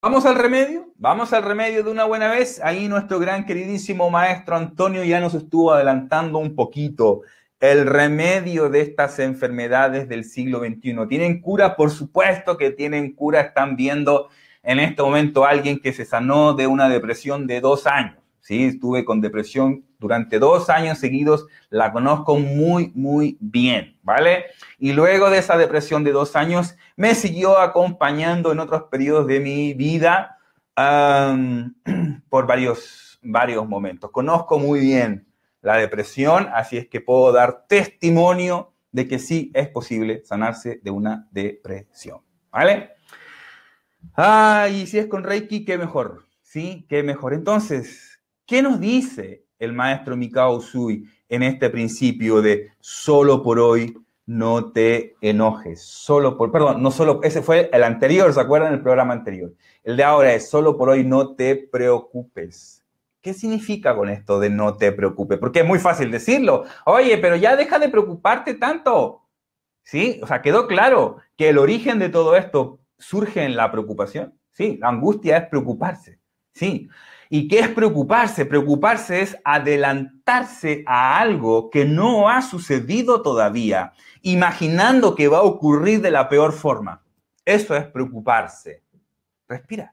Vamos al remedio, vamos al remedio de una buena vez. Ahí nuestro gran queridísimo maestro Antonio ya nos estuvo adelantando un poquito el remedio de estas enfermedades del siglo XXI. ¿Tienen cura? Por supuesto que tienen cura. Están viendo en este momento a alguien que se sanó de una depresión de dos años. ¿sí? Estuve con depresión durante dos años seguidos la conozco muy, muy bien, ¿vale? Y luego de esa depresión de dos años me siguió acompañando en otros periodos de mi vida [CLEARS THROAT] por varios, varios momentos. Conozco muy bien la depresión, así es que puedo dar testimonio de que sí es posible sanarse de una depresión, ¿vale? Ay, ah, y si es con Reiki, qué mejor, ¿sí? Qué mejor. Entonces, ¿qué nos dice el maestro Mikao Usui en este principio de solo por hoy no te enojes, solo por, perdón, no solo, ese fue el anterior, ¿se acuerdan? El programa anterior. El de ahora es solo por hoy no te preocupes. ¿Qué significa con esto de no te preocupes? Porque es muy fácil decirlo. Oye, pero ya deja de preocuparte tanto. ¿Sí? O sea, quedó claro que el origen de todo esto surge en la preocupación. Sí, la angustia es preocuparse. Sí. ¿Y qué es preocuparse? Preocuparse es adelantarse a algo que no ha sucedido todavía, imaginando que va a ocurrir de la peor forma. Eso es preocuparse. Respira.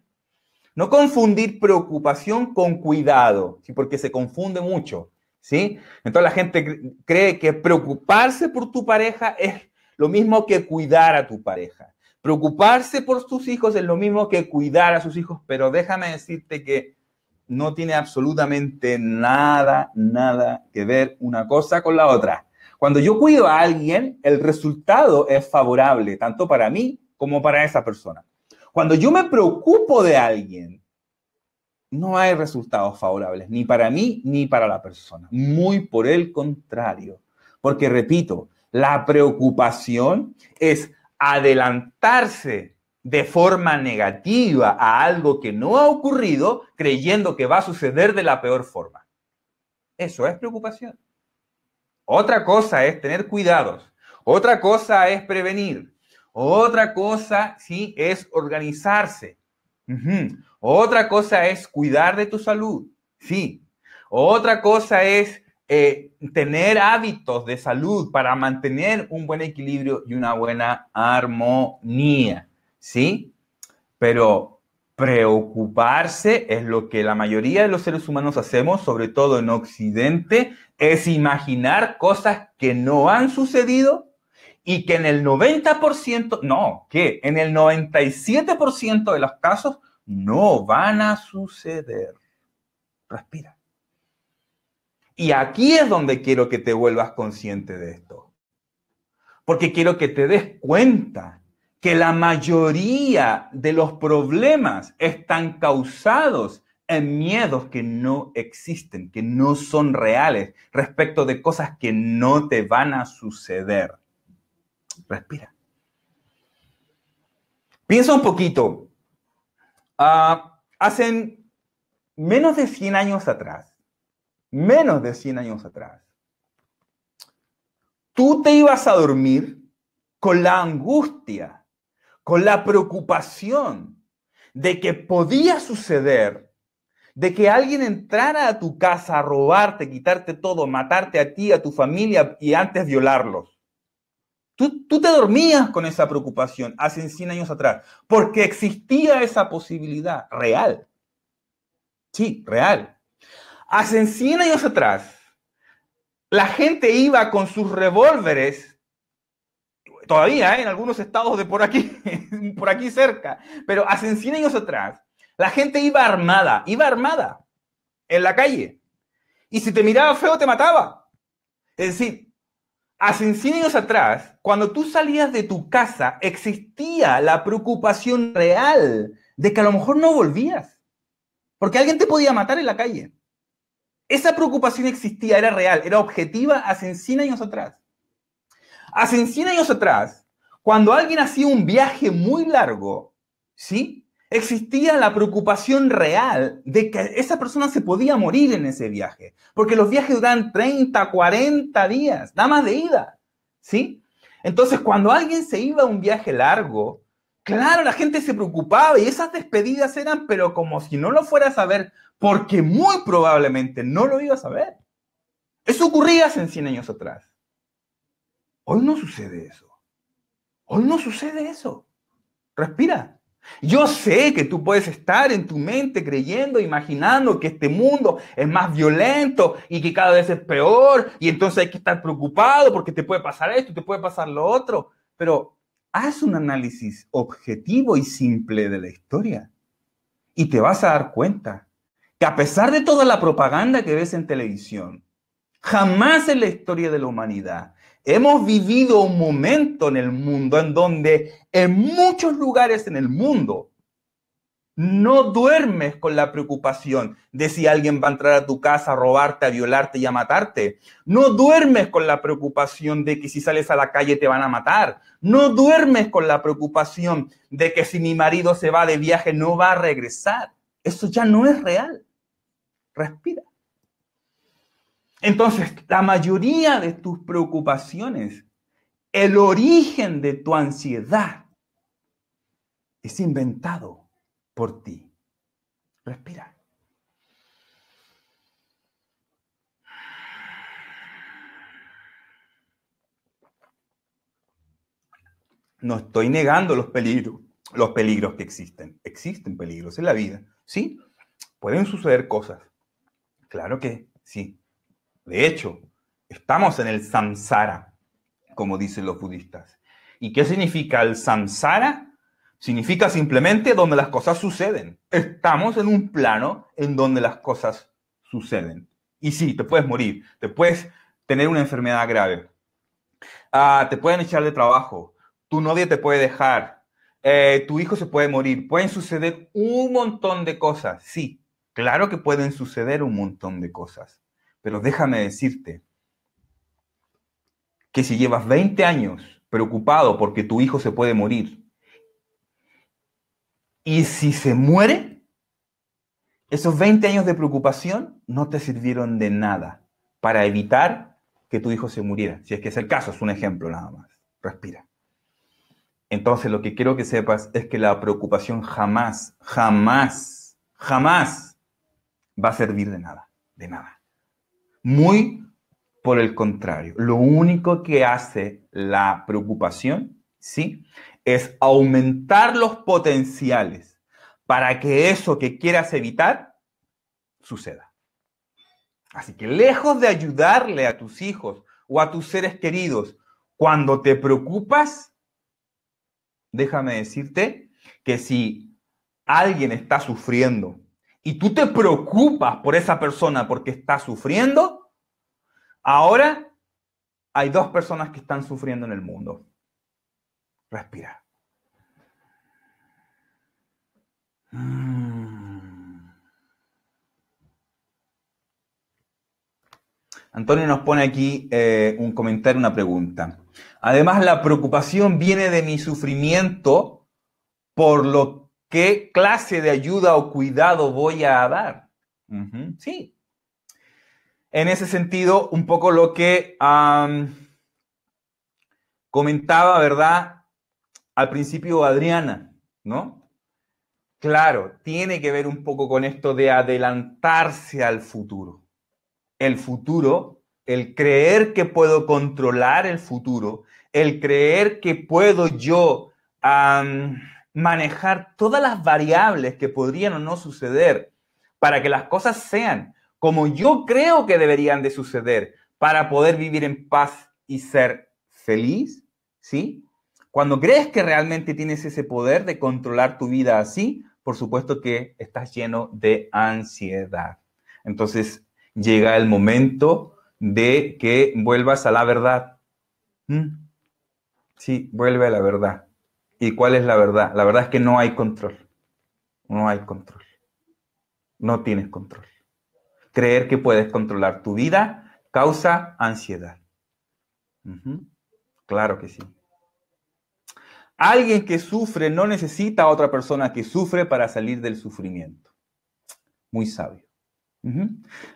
No confundir preocupación con cuidado, porque se confunde mucho. ¿sí? Entonces la gente cree que preocuparse por tu pareja es lo mismo que cuidar a tu pareja. Preocuparse por tus hijos es lo mismo que cuidar a sus hijos, pero déjame decirte que no tiene absolutamente nada, nada que ver una cosa con la otra. Cuando yo cuido a alguien, el resultado es favorable, tanto para mí como para esa persona. Cuando yo me preocupo de alguien, no hay resultados favorables, ni para mí ni para la persona. Muy por el contrario. Porque, repito, la preocupación es adelantarse de forma negativa a algo que no ha ocurrido, creyendo que va a suceder de la peor forma. Eso es preocupación. Otra cosa es tener cuidados. Otra cosa es prevenir. Otra cosa, sí, es organizarse. Otra cosa es cuidar de tu salud. Sí. Otra cosa es eh, tener hábitos de salud para mantener un buen equilibrio y una buena armonía. ¿sí? Pero preocuparse es lo que la mayoría de los seres humanos hacemos, sobre todo en Occidente, es imaginar cosas que no han sucedido y que en el 90%, no, que en el 97% de los casos no van a suceder. Respira. Y aquí es donde quiero que te vuelvas consciente de esto. Porque quiero que te des cuenta que la mayoría de los problemas están causados en miedos que no existen, que no son reales, respecto de cosas que no te van a suceder. Respira. Piensa un poquito. Ah, Hacen menos de 100 años atrás, menos de 100 años atrás, tú te ibas a dormir con la angustia con la preocupación de que podía suceder, de que alguien entrara a tu casa a robarte, quitarte todo, matarte a ti, a tu familia y antes violarlos. Tú, tú te dormías con esa preocupación hace 100 años atrás, porque existía esa posibilidad real. Sí, real. Hace 100 años atrás, la gente iba con sus revólveres todavía ¿eh? en algunos estados de por aquí, [LAUGHS] por aquí cerca, pero hace 100 años atrás, la gente iba armada, iba armada en la calle. Y si te miraba feo, te mataba. Es decir, hace 100 años atrás, cuando tú salías de tu casa, existía la preocupación real de que a lo mejor no volvías, porque alguien te podía matar en la calle. Esa preocupación existía, era real, era objetiva hace 100 años atrás. Hace 100 años atrás, cuando alguien hacía un viaje muy largo, ¿sí? Existía la preocupación real de que esa persona se podía morir en ese viaje, porque los viajes duran 30, 40 días, nada más de ida, ¿sí? Entonces, cuando alguien se iba a un viaje largo, claro, la gente se preocupaba y esas despedidas eran, pero como si no lo fuera a saber, porque muy probablemente no lo iba a saber. Eso ocurría hace 100 años atrás. Hoy no sucede eso. Hoy no sucede eso. Respira. Yo sé que tú puedes estar en tu mente creyendo, imaginando que este mundo es más violento y que cada vez es peor y entonces hay que estar preocupado porque te puede pasar esto, te puede pasar lo otro, pero haz un análisis objetivo y simple de la historia y te vas a dar cuenta que a pesar de toda la propaganda que ves en televisión, jamás en la historia de la humanidad Hemos vivido un momento en el mundo en donde en muchos lugares en el mundo no duermes con la preocupación de si alguien va a entrar a tu casa a robarte, a violarte y a matarte. No duermes con la preocupación de que si sales a la calle te van a matar. No duermes con la preocupación de que si mi marido se va de viaje no va a regresar. Eso ya no es real. Respira. Entonces, la mayoría de tus preocupaciones, el origen de tu ansiedad, es inventado por ti. Respira. No estoy negando los peligros, los peligros que existen. Existen peligros en la vida, ¿sí? Pueden suceder cosas. Claro que sí. De hecho, estamos en el samsara, como dicen los budistas. ¿Y qué significa el samsara? Significa simplemente donde las cosas suceden. Estamos en un plano en donde las cosas suceden. Y sí, te puedes morir, te puedes tener una enfermedad grave, ah, te pueden echar de trabajo, tu novia te puede dejar, eh, tu hijo se puede morir, pueden suceder un montón de cosas. Sí, claro que pueden suceder un montón de cosas. Pero déjame decirte que si llevas 20 años preocupado porque tu hijo se puede morir, y si se muere, esos 20 años de preocupación no te sirvieron de nada para evitar que tu hijo se muriera. Si es que es el caso, es un ejemplo nada más. Respira. Entonces lo que quiero que sepas es que la preocupación jamás, jamás, jamás va a servir de nada, de nada. Muy por el contrario, lo único que hace la preocupación, ¿sí? Es aumentar los potenciales para que eso que quieras evitar suceda. Así que lejos de ayudarle a tus hijos o a tus seres queridos cuando te preocupas, déjame decirte que si alguien está sufriendo y tú te preocupas por esa persona porque está sufriendo, ahora hay dos personas que están sufriendo en el mundo. Respira. Mm. Antonio nos pone aquí eh, un comentario, una pregunta. Además, la preocupación viene de mi sufrimiento, por lo qué clase de ayuda o cuidado voy a dar. Sí. En ese sentido, un poco lo que comentaba, ¿verdad? Al principio Adriana, ¿no? Claro, tiene que ver un poco con esto de adelantarse al futuro. El futuro, el creer que puedo controlar el futuro, el creer que puedo yo manejar todas las variables que podrían o no suceder para que las cosas sean como yo creo que deberían de suceder para poder vivir en paz y ser feliz, ¿sí? Cuando crees que realmente tienes ese poder de controlar tu vida así, por supuesto que estás lleno de ansiedad. Entonces llega el momento de que vuelvas a la verdad. ¿Mm? Sí, vuelve a la verdad. ¿Y cuál es la verdad? La verdad es que no hay control. No hay control. No tienes control. Creer que puedes controlar tu vida causa ansiedad. Claro que sí. Alguien que sufre no necesita a otra persona que sufre para salir del sufrimiento. Muy sabio.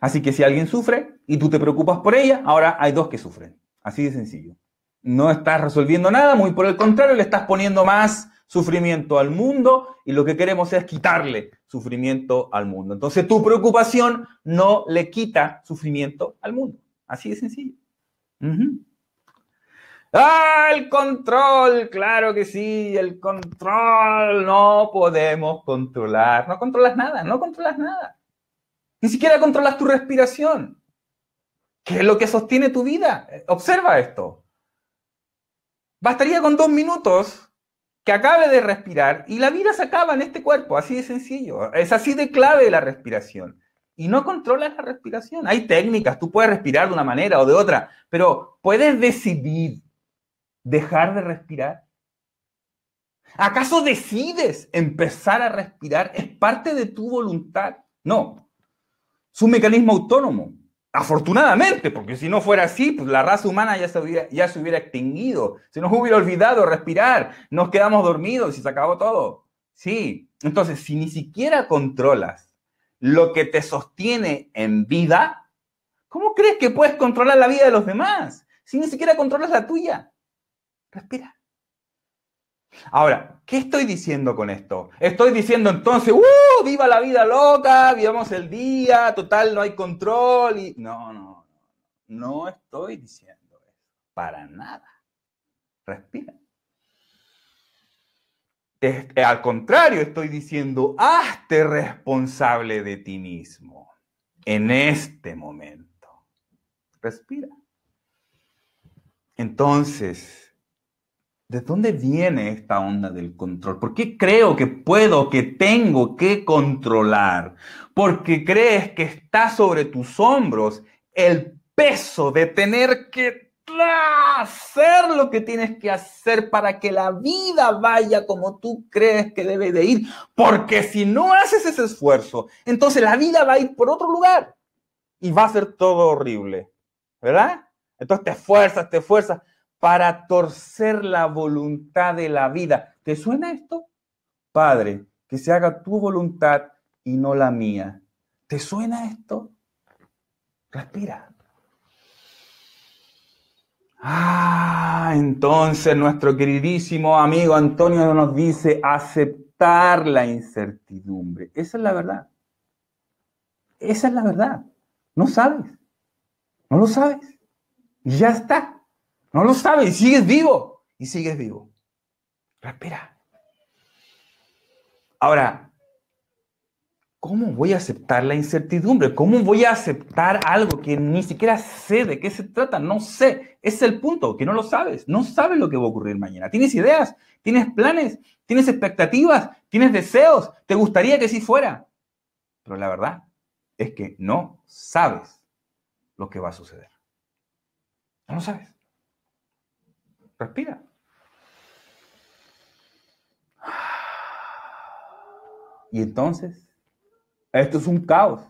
Así que si alguien sufre y tú te preocupas por ella, ahora hay dos que sufren. Así de sencillo no estás resolviendo nada, muy por el contrario, le estás poniendo más sufrimiento al mundo y lo que queremos es quitarle sufrimiento al mundo. Entonces tu preocupación no le quita sufrimiento al mundo. Así de sencillo. Ah, el control, claro que sí, el control, no podemos controlar, no controlas nada, no controlas nada. Ni siquiera controlas tu respiración, que es lo que sostiene tu vida. Eh, observa esto. Bastaría con dos minutos que acabe de respirar y la vida se acaba en este cuerpo, así de sencillo. Es así de clave la respiración. Y no controlas la respiración. Hay técnicas, tú puedes respirar de una manera o de otra, pero puedes decidir dejar de respirar. ¿Acaso decides empezar a respirar? ¿Es parte de tu voluntad? No. Es un mecanismo autónomo. Afortunadamente, porque si no fuera así, pues la raza humana ya se, hubiera, ya se hubiera extinguido, se nos hubiera olvidado respirar, nos quedamos dormidos y se acabó todo. Sí, entonces si ni siquiera controlas lo que te sostiene en vida, ¿cómo crees que puedes controlar la vida de los demás? Si ni siquiera controlas la tuya, respira. Ahora, ¿qué estoy diciendo con esto? Estoy diciendo entonces, ¡uh! ¡Viva la vida loca! ¡Vivamos el día! Total, no hay control. Y... No, no, no estoy diciendo eso. Para nada. Respira. Eh, al contrario, estoy diciendo, hazte responsable de ti mismo en este momento. Respira. Entonces, ¿De dónde viene esta onda del control? ¿Por qué creo que puedo, que tengo que controlar? Porque crees que está sobre tus hombros el peso de tener que hacer lo que tienes que hacer para que la vida vaya como tú crees que debe de ir. Porque si no haces ese esfuerzo, entonces la vida va a ir por otro lugar y va a ser todo horrible. ¿Verdad? Entonces te esfuerzas, te esfuerzas para torcer la voluntad de la vida. ¿Te suena esto? Padre, que se haga tu voluntad y no la mía. ¿Te suena esto? Respira. Ah, entonces nuestro queridísimo amigo Antonio nos dice aceptar la incertidumbre. Esa es la verdad. Esa es la verdad. No sabes. No lo sabes. Ya está. No lo sabes, y sigues vivo, y sigues vivo. Respira. Ahora, ¿cómo voy a aceptar la incertidumbre? ¿Cómo voy a aceptar algo que ni siquiera sé de qué se trata? No sé. es el punto, que no lo sabes. No sabes lo que va a ocurrir mañana. Tienes ideas, tienes planes, tienes expectativas, tienes deseos. Te gustaría que sí fuera. Pero la verdad es que no sabes lo que va a suceder. No lo sabes. Respira. Y entonces, esto es un caos.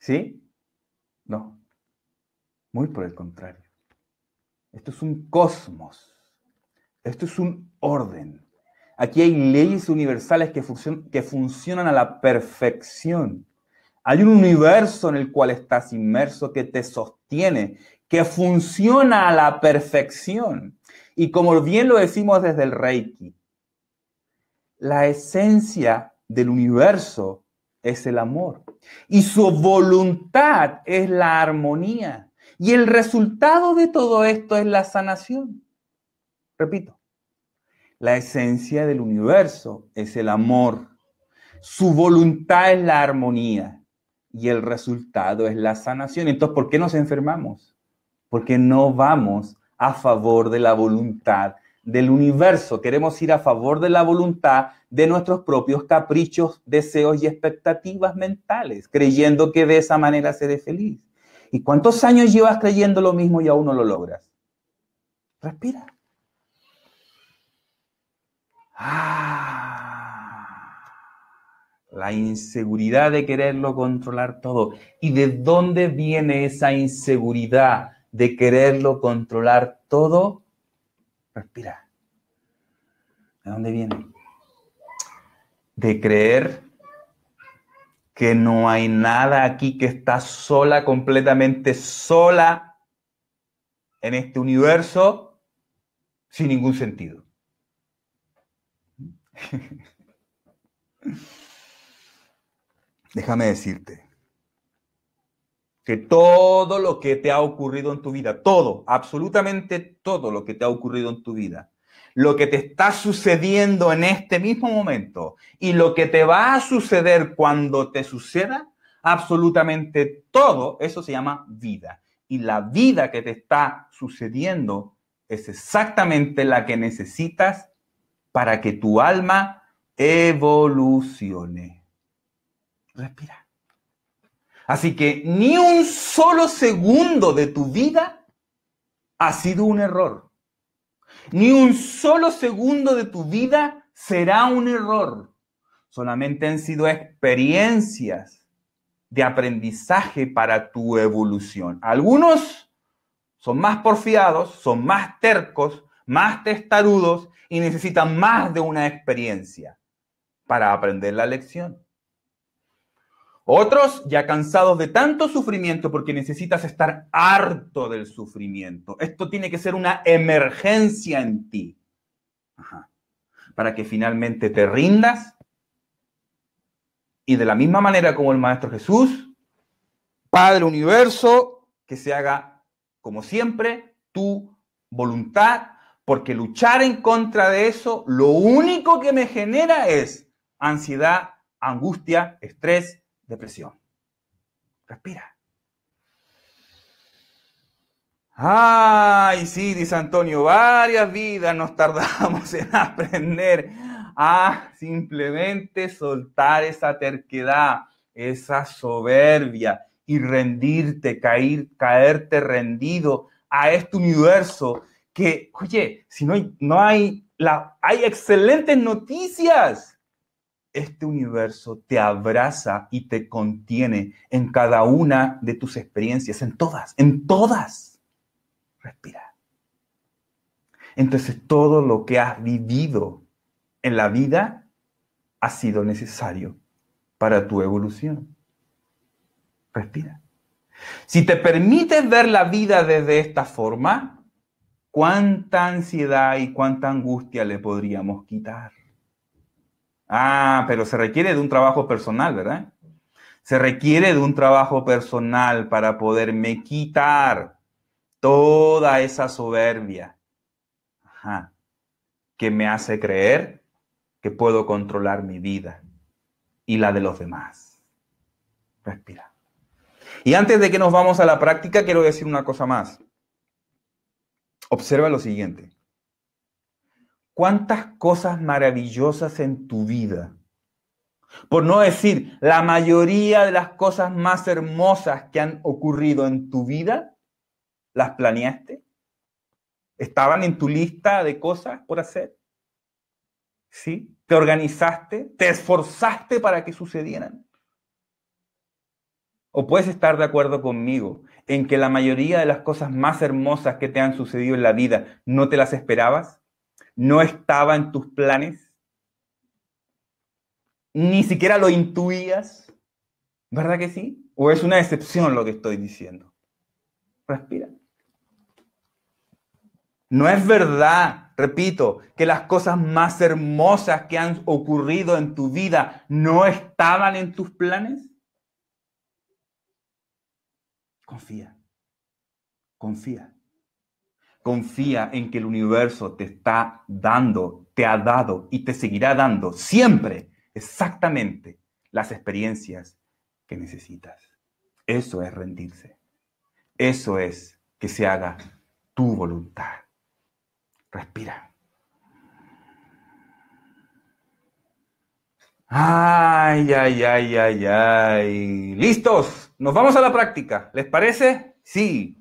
¿Sí? No. Muy por el contrario. Esto es un cosmos. Esto es un orden. Aquí hay leyes universales que, que funcionan a la perfección. Hay un universo en el cual estás inmerso que te sostiene, que funciona a la perfección. Y como bien lo decimos desde el Reiki, la esencia del universo es el amor y su voluntad es la armonía. Y el resultado de todo esto es la sanación. Repito, la esencia del universo es el amor, su voluntad es la armonía y el resultado es la sanación. Entonces, ¿por qué nos enfermamos? porque no vamos a favor de la voluntad del universo. Queremos ir a favor de la voluntad de nuestros propios caprichos, deseos y expectativas mentales, creyendo que de esa manera seré feliz. ¿Y cuántos años llevas creyendo lo mismo y aún no lo logras? Respira. Ah, la inseguridad de quererlo controlar todo. ¿Y de dónde viene esa inseguridad? de quererlo controlar todo, respira. ¿De dónde viene? De creer que no hay nada aquí, que está sola, completamente sola en este universo, sin ningún sentido. [LAUGHS] Déjame decirte que todo lo que te ha ocurrido en tu vida, todo, absolutamente todo lo que te ha ocurrido en tu vida, lo que te está sucediendo en este mismo momento y lo que te va a suceder cuando te suceda, absolutamente todo, eso se llama vida. Y la vida que te está sucediendo es exactamente la que necesitas para que tu alma evolucione. Respira. Así que ni un solo segundo de tu vida ha sido un error. Ni un solo segundo de tu vida será un error. Solamente han sido experiencias de aprendizaje para tu evolución. Algunos son más porfiados, son más tercos, más testarudos y necesitan más de una experiencia para aprender la lección. Otros, ya cansados de tanto sufrimiento, porque necesitas estar harto del sufrimiento. Esto tiene que ser una emergencia en ti. Para que finalmente te rindas y de la misma manera como el Maestro Jesús, Padre Universo, que se haga, como siempre, tu voluntad, porque luchar en contra de eso, lo único que me genera es ansiedad, angustia, estrés, depresión. Respira. Ay, sí, dice Antonio, varias vidas nos tardamos [LAUGHS] en aprender a simplemente soltar esa terquedad, esa soberbia y rendirte, caer, caerte rendido a este universo que, oye, si no hay, no hay, la, hay excelentes noticias este universo te abraza y te contiene en cada una de tus experiencias, en todas, en todas. Respira. Entonces todo lo que has vivido en la vida ha sido necesario para tu evolución. Respira. Si te permites ver la vida desde esta forma, cuánta ansiedad y cuánta angustia le podríamos quitar. Ah, pero se requiere de un trabajo personal, ¿verdad? Se requiere de un trabajo personal para poderme quitar toda esa soberbia que me hace creer que puedo controlar mi vida y la de los demás. Respira. Y antes de que nos vamos a la práctica, quiero decir una cosa más. Observa lo siguiente cuántas cosas maravillosas en tu vida. Por no decir, la mayoría de las cosas más hermosas que han ocurrido en tu vida, ¿las planeaste? ¿Estaban en tu lista de cosas por hacer? ¿Sí? ¿Te organizaste? ¿Te esforzaste para que sucedieran? ¿O puedes estar de acuerdo conmigo en que la mayoría de las cosas más hermosas que te han sucedido en la vida no te las esperabas? no estaba en tus planes, ni siquiera lo intuías, ¿verdad que sí? ¿O es una excepción lo que estoy diciendo? Respira. No es verdad, repito, que las cosas más hermosas que han ocurrido en tu vida no estaban en tus planes. Confía, confía. Confía en que el universo te está dando, te ha dado y te seguirá dando siempre exactamente las experiencias que necesitas. Eso es rendirse. Eso es que se haga tu voluntad. Respira. Ay, ay, ay, ay, ay. Listos. Nos vamos a la práctica. ¿Les parece? Sí.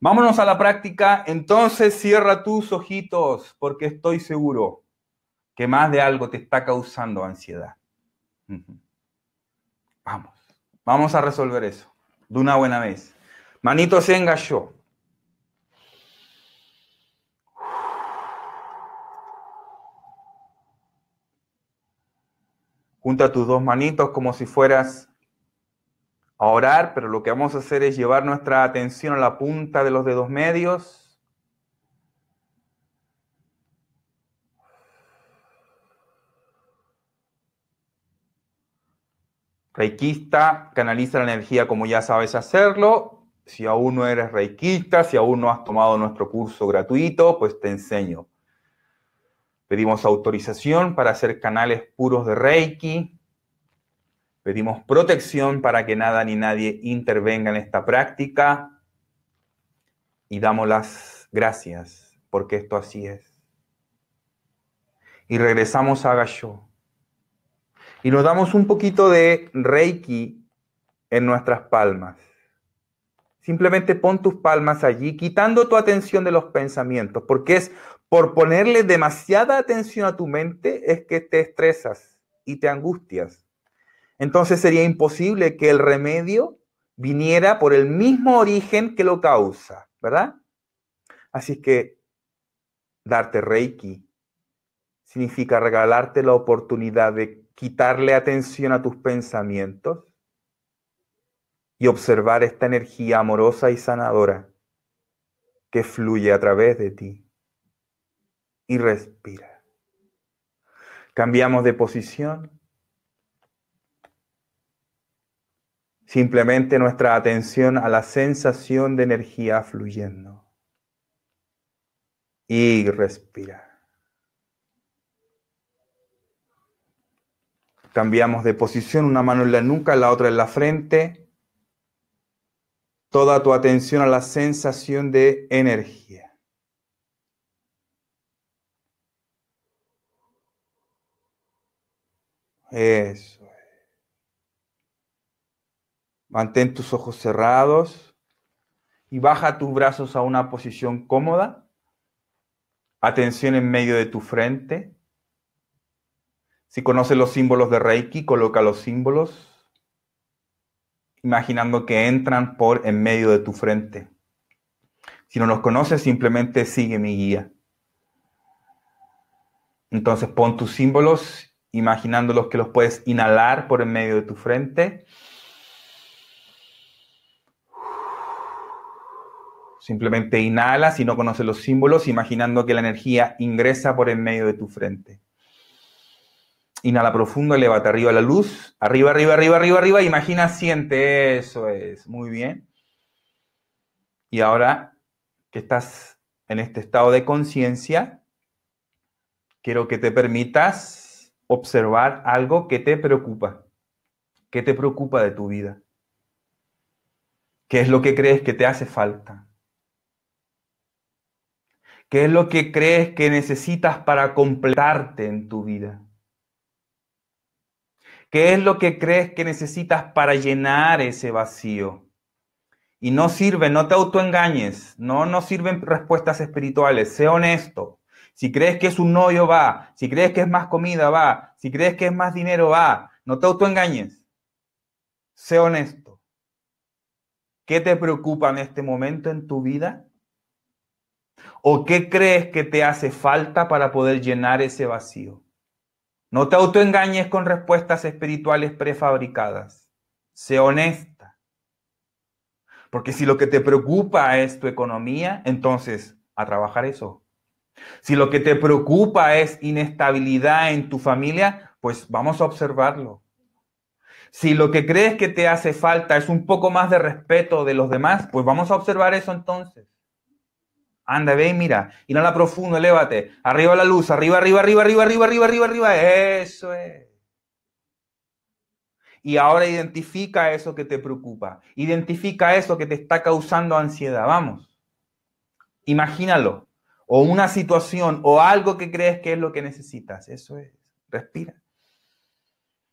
Vámonos a la práctica. Entonces cierra tus ojitos porque estoy seguro que más de algo te está causando ansiedad. Vamos, vamos a resolver eso de una buena vez. Manito se engañó. Junta tus dos manitos como si fueras a orar, pero lo que vamos a hacer es llevar nuestra atención a la punta de los dedos medios. Reikista canaliza la energía como ya sabes hacerlo. Si aún no eres reikista, si aún no has tomado nuestro curso gratuito, pues te enseño. Pedimos autorización para hacer canales puros de reiki, Pedimos protección para que nada ni nadie intervenga en esta práctica y damos las gracias porque esto así es. Y regresamos a Gasho y nos damos un poquito de Reiki en nuestras palmas. Simplemente pon tus palmas allí, quitando tu atención de los pensamientos, porque es por ponerle demasiada atención a tu mente es que te estresas y te angustias. Entonces sería imposible que el remedio viniera por el mismo origen que lo causa, ¿verdad? Así que darte reiki significa regalarte la oportunidad de quitarle atención a tus pensamientos y observar esta energía amorosa y sanadora que fluye a través de ti. Y respira. Cambiamos de posición Simplemente nuestra atención a la sensación de energía fluyendo. Y respira Cambiamos de posición, una mano en la nuca, la otra en la frente. Toda tu atención a la sensación de energía. Eso. Mantén tus ojos cerrados y baja tus brazos a una posición cómoda. Atención en medio de tu frente. Si conoces los símbolos de Reiki, coloca los símbolos imaginando que entran por en medio de tu frente. Si no los conoces, simplemente sigue mi guía. Entonces pon tus símbolos imaginándolos que los puedes inhalar por en medio de tu frente Simplemente inhala si no conoces los símbolos, imaginando que la energía ingresa por en medio de tu frente. Inhala profundo, elevate arriba la luz. Arriba, arriba, arriba, arriba, arriba. Imagina, siente. Eso es. Muy bien. Y ahora que estás en este estado de conciencia, quiero que te permitas observar algo que te preocupa. ¿Qué te preocupa de tu vida? ¿Qué es lo que crees que te hace falta? ¿Qué es lo que crees que necesitas para completarte en tu vida? ¿Qué es lo que crees que necesitas para llenar ese vacío? Y no sirve, no te autoengañes, no nos sirven respuestas espirituales, sé honesto. Si crees que es un novio, va. Si crees que es más comida, va. Si crees que es más dinero, va. No te autoengañes. Sé honesto. ¿Qué te preocupa en este momento en tu vida? ¿O qué crees que te hace falta para poder llenar ese vacío? No te autoengañes con respuestas espirituales prefabricadas. Sé honesta. Porque si lo que te preocupa es tu economía, entonces a trabajar eso. Si lo que te preocupa es inestabilidad en tu familia, pues vamos a observarlo. Si lo que crees que te hace falta es un poco más de respeto de los demás, pues vamos a observar eso entonces. Anda, ve y mira. la profundo, elévate. Arriba la luz, arriba, arriba, arriba, arriba, arriba, arriba, arriba, arriba. Eso es. Y ahora identifica eso que te preocupa. Identifica eso que te está causando ansiedad. Vamos. Imagínalo. O una situación o algo que crees que es lo que necesitas. Eso es. Respira.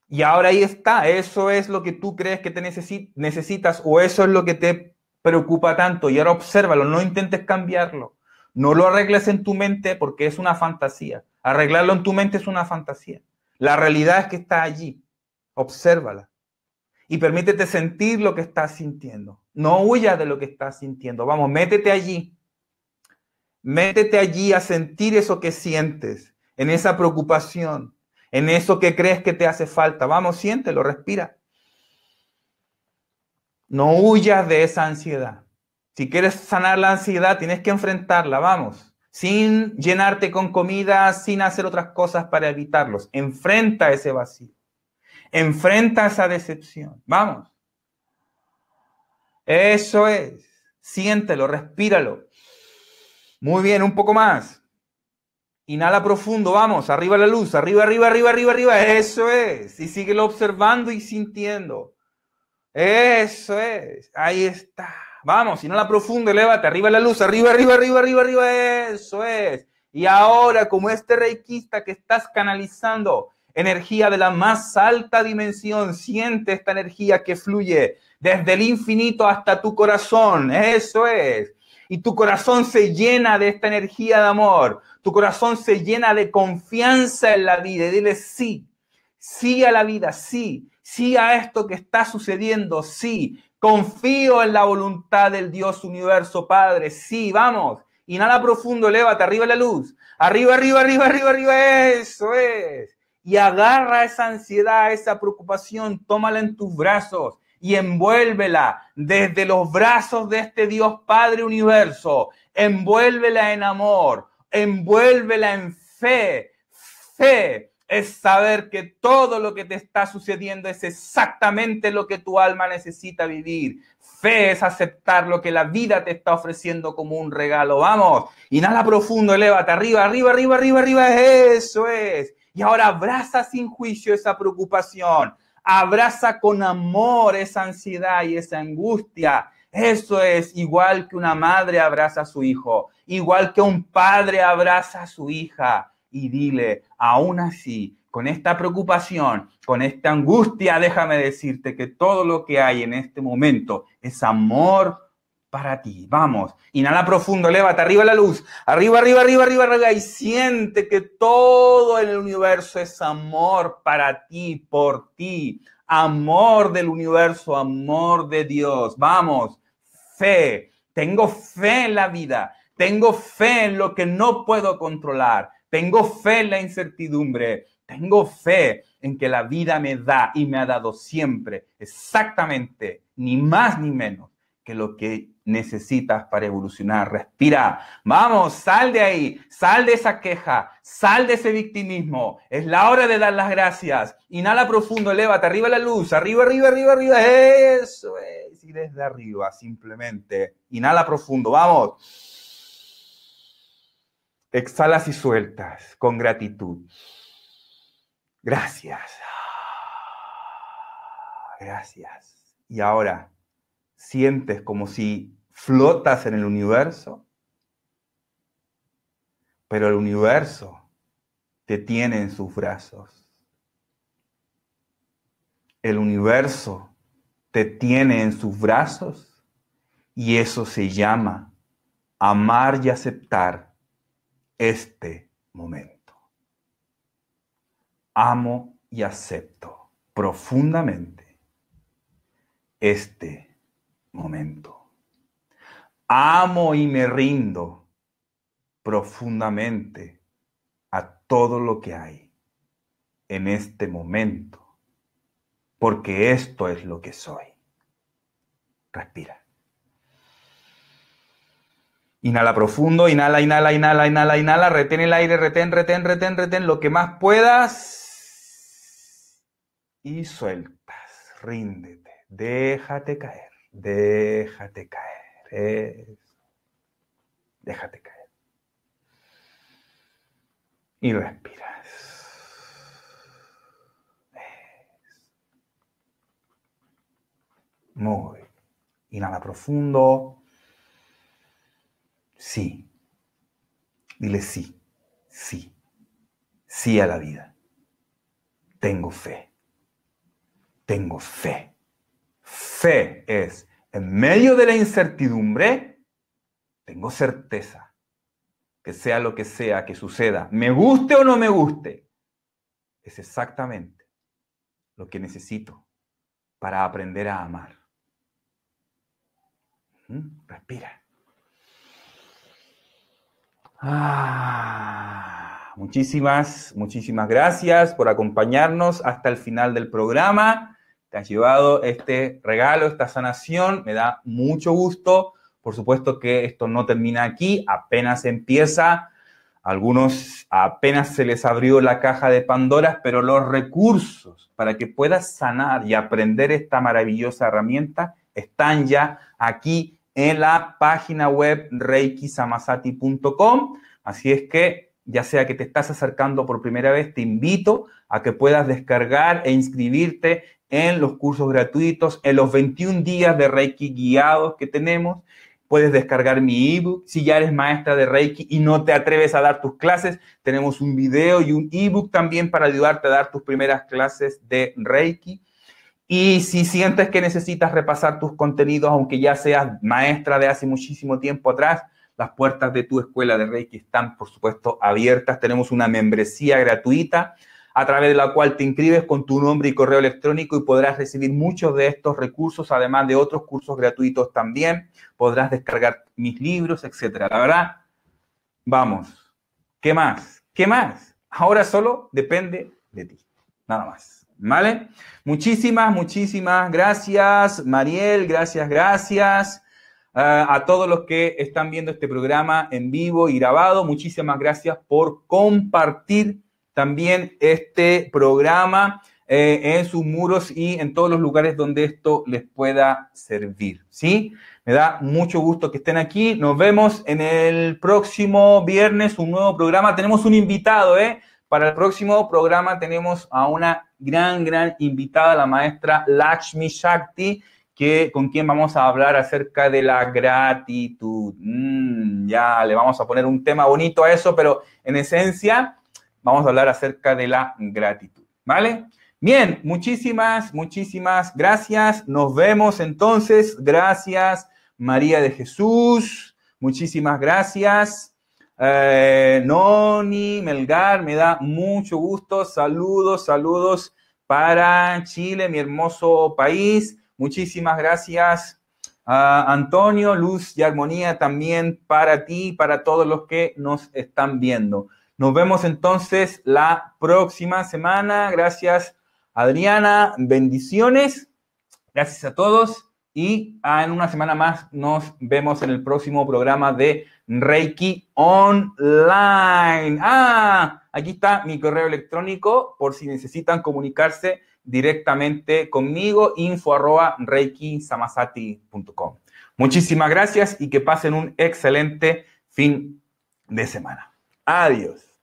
Y ahora ahí está. Eso es lo que tú crees que te necesitas o eso es lo que te preocupa tanto y ahora obsérvalo, no intentes cambiarlo. No lo arregles en tu mente porque es una fantasía. Arreglarlo en tu mente es una fantasía. La realidad es que está allí. Obsérvala. Y permítete sentir lo que estás sintiendo. No huyas de lo que estás sintiendo. Vamos, métete allí. Métete allí a sentir eso que sientes, en esa preocupación, en eso que crees que te hace falta. Vamos, siéntelo, respira. No huyas de esa ansiedad. Si quieres sanar la ansiedad, tienes que enfrentarla, vamos, sin llenarte con comida, sin hacer otras cosas para evitarlos. Enfrenta ese vacío. Enfrenta esa decepción. Vamos. Eso es. Siéntelo, respíralo. Muy bien, un poco más. Inhala profundo, vamos, arriba la luz, arriba, arriba, arriba, arriba, arriba. Eso es. Y síguelo observando y sintiendo. Eso es, ahí está. Vamos, si no la profunda, elévate, arriba la luz, arriba, arriba, arriba, arriba, arriba, eso es. Y ahora, como este reikista que estás canalizando energía de la más alta dimensión, siente esta energía que fluye desde el infinito hasta tu corazón, eso es. Y tu corazón se llena de esta energía de amor, tu corazón se llena de confianza en la vida y dile sí, sí a la vida, sí sí a esto que está sucediendo, sí, confío en la voluntad del Dios universo Padre, sí, vamos, inhala profundo, elévate, arriba la luz, arriba, arriba, arriba, arriba, arriba, eso es. Y agarra esa ansiedad, esa preocupación, tómala en tus brazos y envuélvela desde los brazos de este Dios Padre Universo, envuélvela en amor, envuélvela en fe, fe, es saber que todo lo que te está sucediendo es exactamente lo que tu alma necesita vivir. Fe es aceptar lo que la vida te está ofreciendo como un regalo. Vamos, inhala profundo, elévate arriba, arriba, arriba, arriba, arriba. Eso es. Y ahora abraza sin juicio esa preocupación. Abraza con amor esa ansiedad y esa angustia. Eso es igual que una madre abraza a su hijo, igual que un padre abraza a su hija y dile, aún así, con esta preocupación, con esta angustia, déjame decirte que todo lo que hay en este momento es amor para ti. Vamos, inhala profundo, levanta arriba la luz, arriba, arriba, arriba, arriba, arriba, y siente que todo el universo es amor para ti, por ti, amor del universo, amor de Dios. Vamos, fe, tengo fe en la vida, tengo fe en lo que no puedo controlar, tengo fe en la incertidumbre. Tengo fe en que la vida me da y me ha dado siempre exactamente, ni más ni menos, que lo que necesitas para evolucionar. Respira, vamos, sal de ahí, sal de esa queja, sal de ese victimismo. Es la hora de dar las gracias. Inhala profundo, elévate, arriba la luz, arriba, arriba, arriba, arriba. Eso es. Y desde arriba, simplemente. Inhala profundo, vamos. Exhalas y sueltas con gratitud. Gracias. Ah, gracias. Y ahora sientes como si flotas en el universo, pero el universo te tiene en sus brazos. El universo te tiene en sus brazos y eso se llama amar y aceptar este momento. Amo y acepto profundamente este momento. Amo y me rindo profundamente a todo lo que hay en este momento, porque esto es lo que soy. Respira. Inhala profundo, inhala, inhala, inhala, inhala, inhala, retén el aire, retén, retén, retén, retén lo que más puedas. Y sueltas, ríndete, déjate caer, déjate caer, déjate caer. Y respiras. Muy. Inhala profundo. Sí. Dile sí, sí, sí a la vida. Tengo fe. Tengo fe. Fe es, en medio de la incertidumbre, tengo certeza que sea lo que sea que suceda, me guste o no me guste, es exactamente lo que necesito para aprender a amar. Respira. Ah, muchísimas, muchísimas gracias por acompañarnos hasta el final del programa. Te has llevado este regalo, esta sanación. Me da mucho gusto. Por supuesto que esto no termina aquí, apenas empieza. Algunos apenas se les abrió la caja de Pandora, pero los recursos para que puedas sanar y aprender esta maravillosa herramienta están ya aquí en la página web reikisamasati.com. Así es que, ya sea que te estás acercando por primera vez, te invito a que puedas descargar e inscribirte en los cursos gratuitos, en los 21 días de Reiki guiados que tenemos. Puedes descargar mi ebook. Si ya eres maestra de Reiki y no te atreves a dar tus clases, tenemos un video y un ebook también para ayudarte a dar tus primeras clases de Reiki. Y si sientes que necesitas repasar tus contenidos, aunque ya seas maestra de hace muchísimo tiempo atrás, las puertas de tu escuela de Reiki están, por supuesto, abiertas. Tenemos una membresía gratuita a través de la cual te inscribes con tu nombre y correo electrónico y podrás recibir muchos de estos recursos, además de otros cursos gratuitos también. Podrás descargar mis libros, etcétera. La verdad, vamos. ¿Qué más? ¿Qué más? Ahora solo depende de ti. Nada más. ¿Vale? Muchísimas, muchísimas gracias, Mariel, gracias, gracias. Ah, a todos los que están viendo este programa en vivo y grabado, muchísimas gracias por compartir también este programa eh, en sus muros y en todos los lugares donde esto les pueda servir. ¿sí? Me da mucho gusto que estén aquí. Nos vemos en el próximo viernes, un nuevo programa. Tenemos un invitado, ¿eh? Para el próximo programa tenemos a una gran, gran invitada, la maestra Lakshmi Shakti, que, con quien vamos a hablar acerca de la gratitud. Mm, ya le vamos a poner un tema bonito a eso, pero en esencia vamos a hablar acerca de la gratitud. ¿Vale? Bien, muchísimas, muchísimas gracias. Nos vemos entonces. Gracias, María de Jesús. Muchísimas gracias. Eh, Noni, Melgar, me da mucho gusto. Saludos, saludos para Chile, mi hermoso país. Muchísimas gracias, Antonio. Luz y armonía también para ti, para todos los que nos están viendo. Nos vemos entonces la próxima semana. Gracias, Adriana. Bendiciones. Gracias a todos y ah, en una semana más nos vemos en el próximo programa de Reiki Online. Ah, aquí está mi correo electrónico por si necesitan comunicarse directamente conmigo, info arroba reikisamasati.com. Muchísimas gracias y que pasen un excelente fin de semana. Adiós.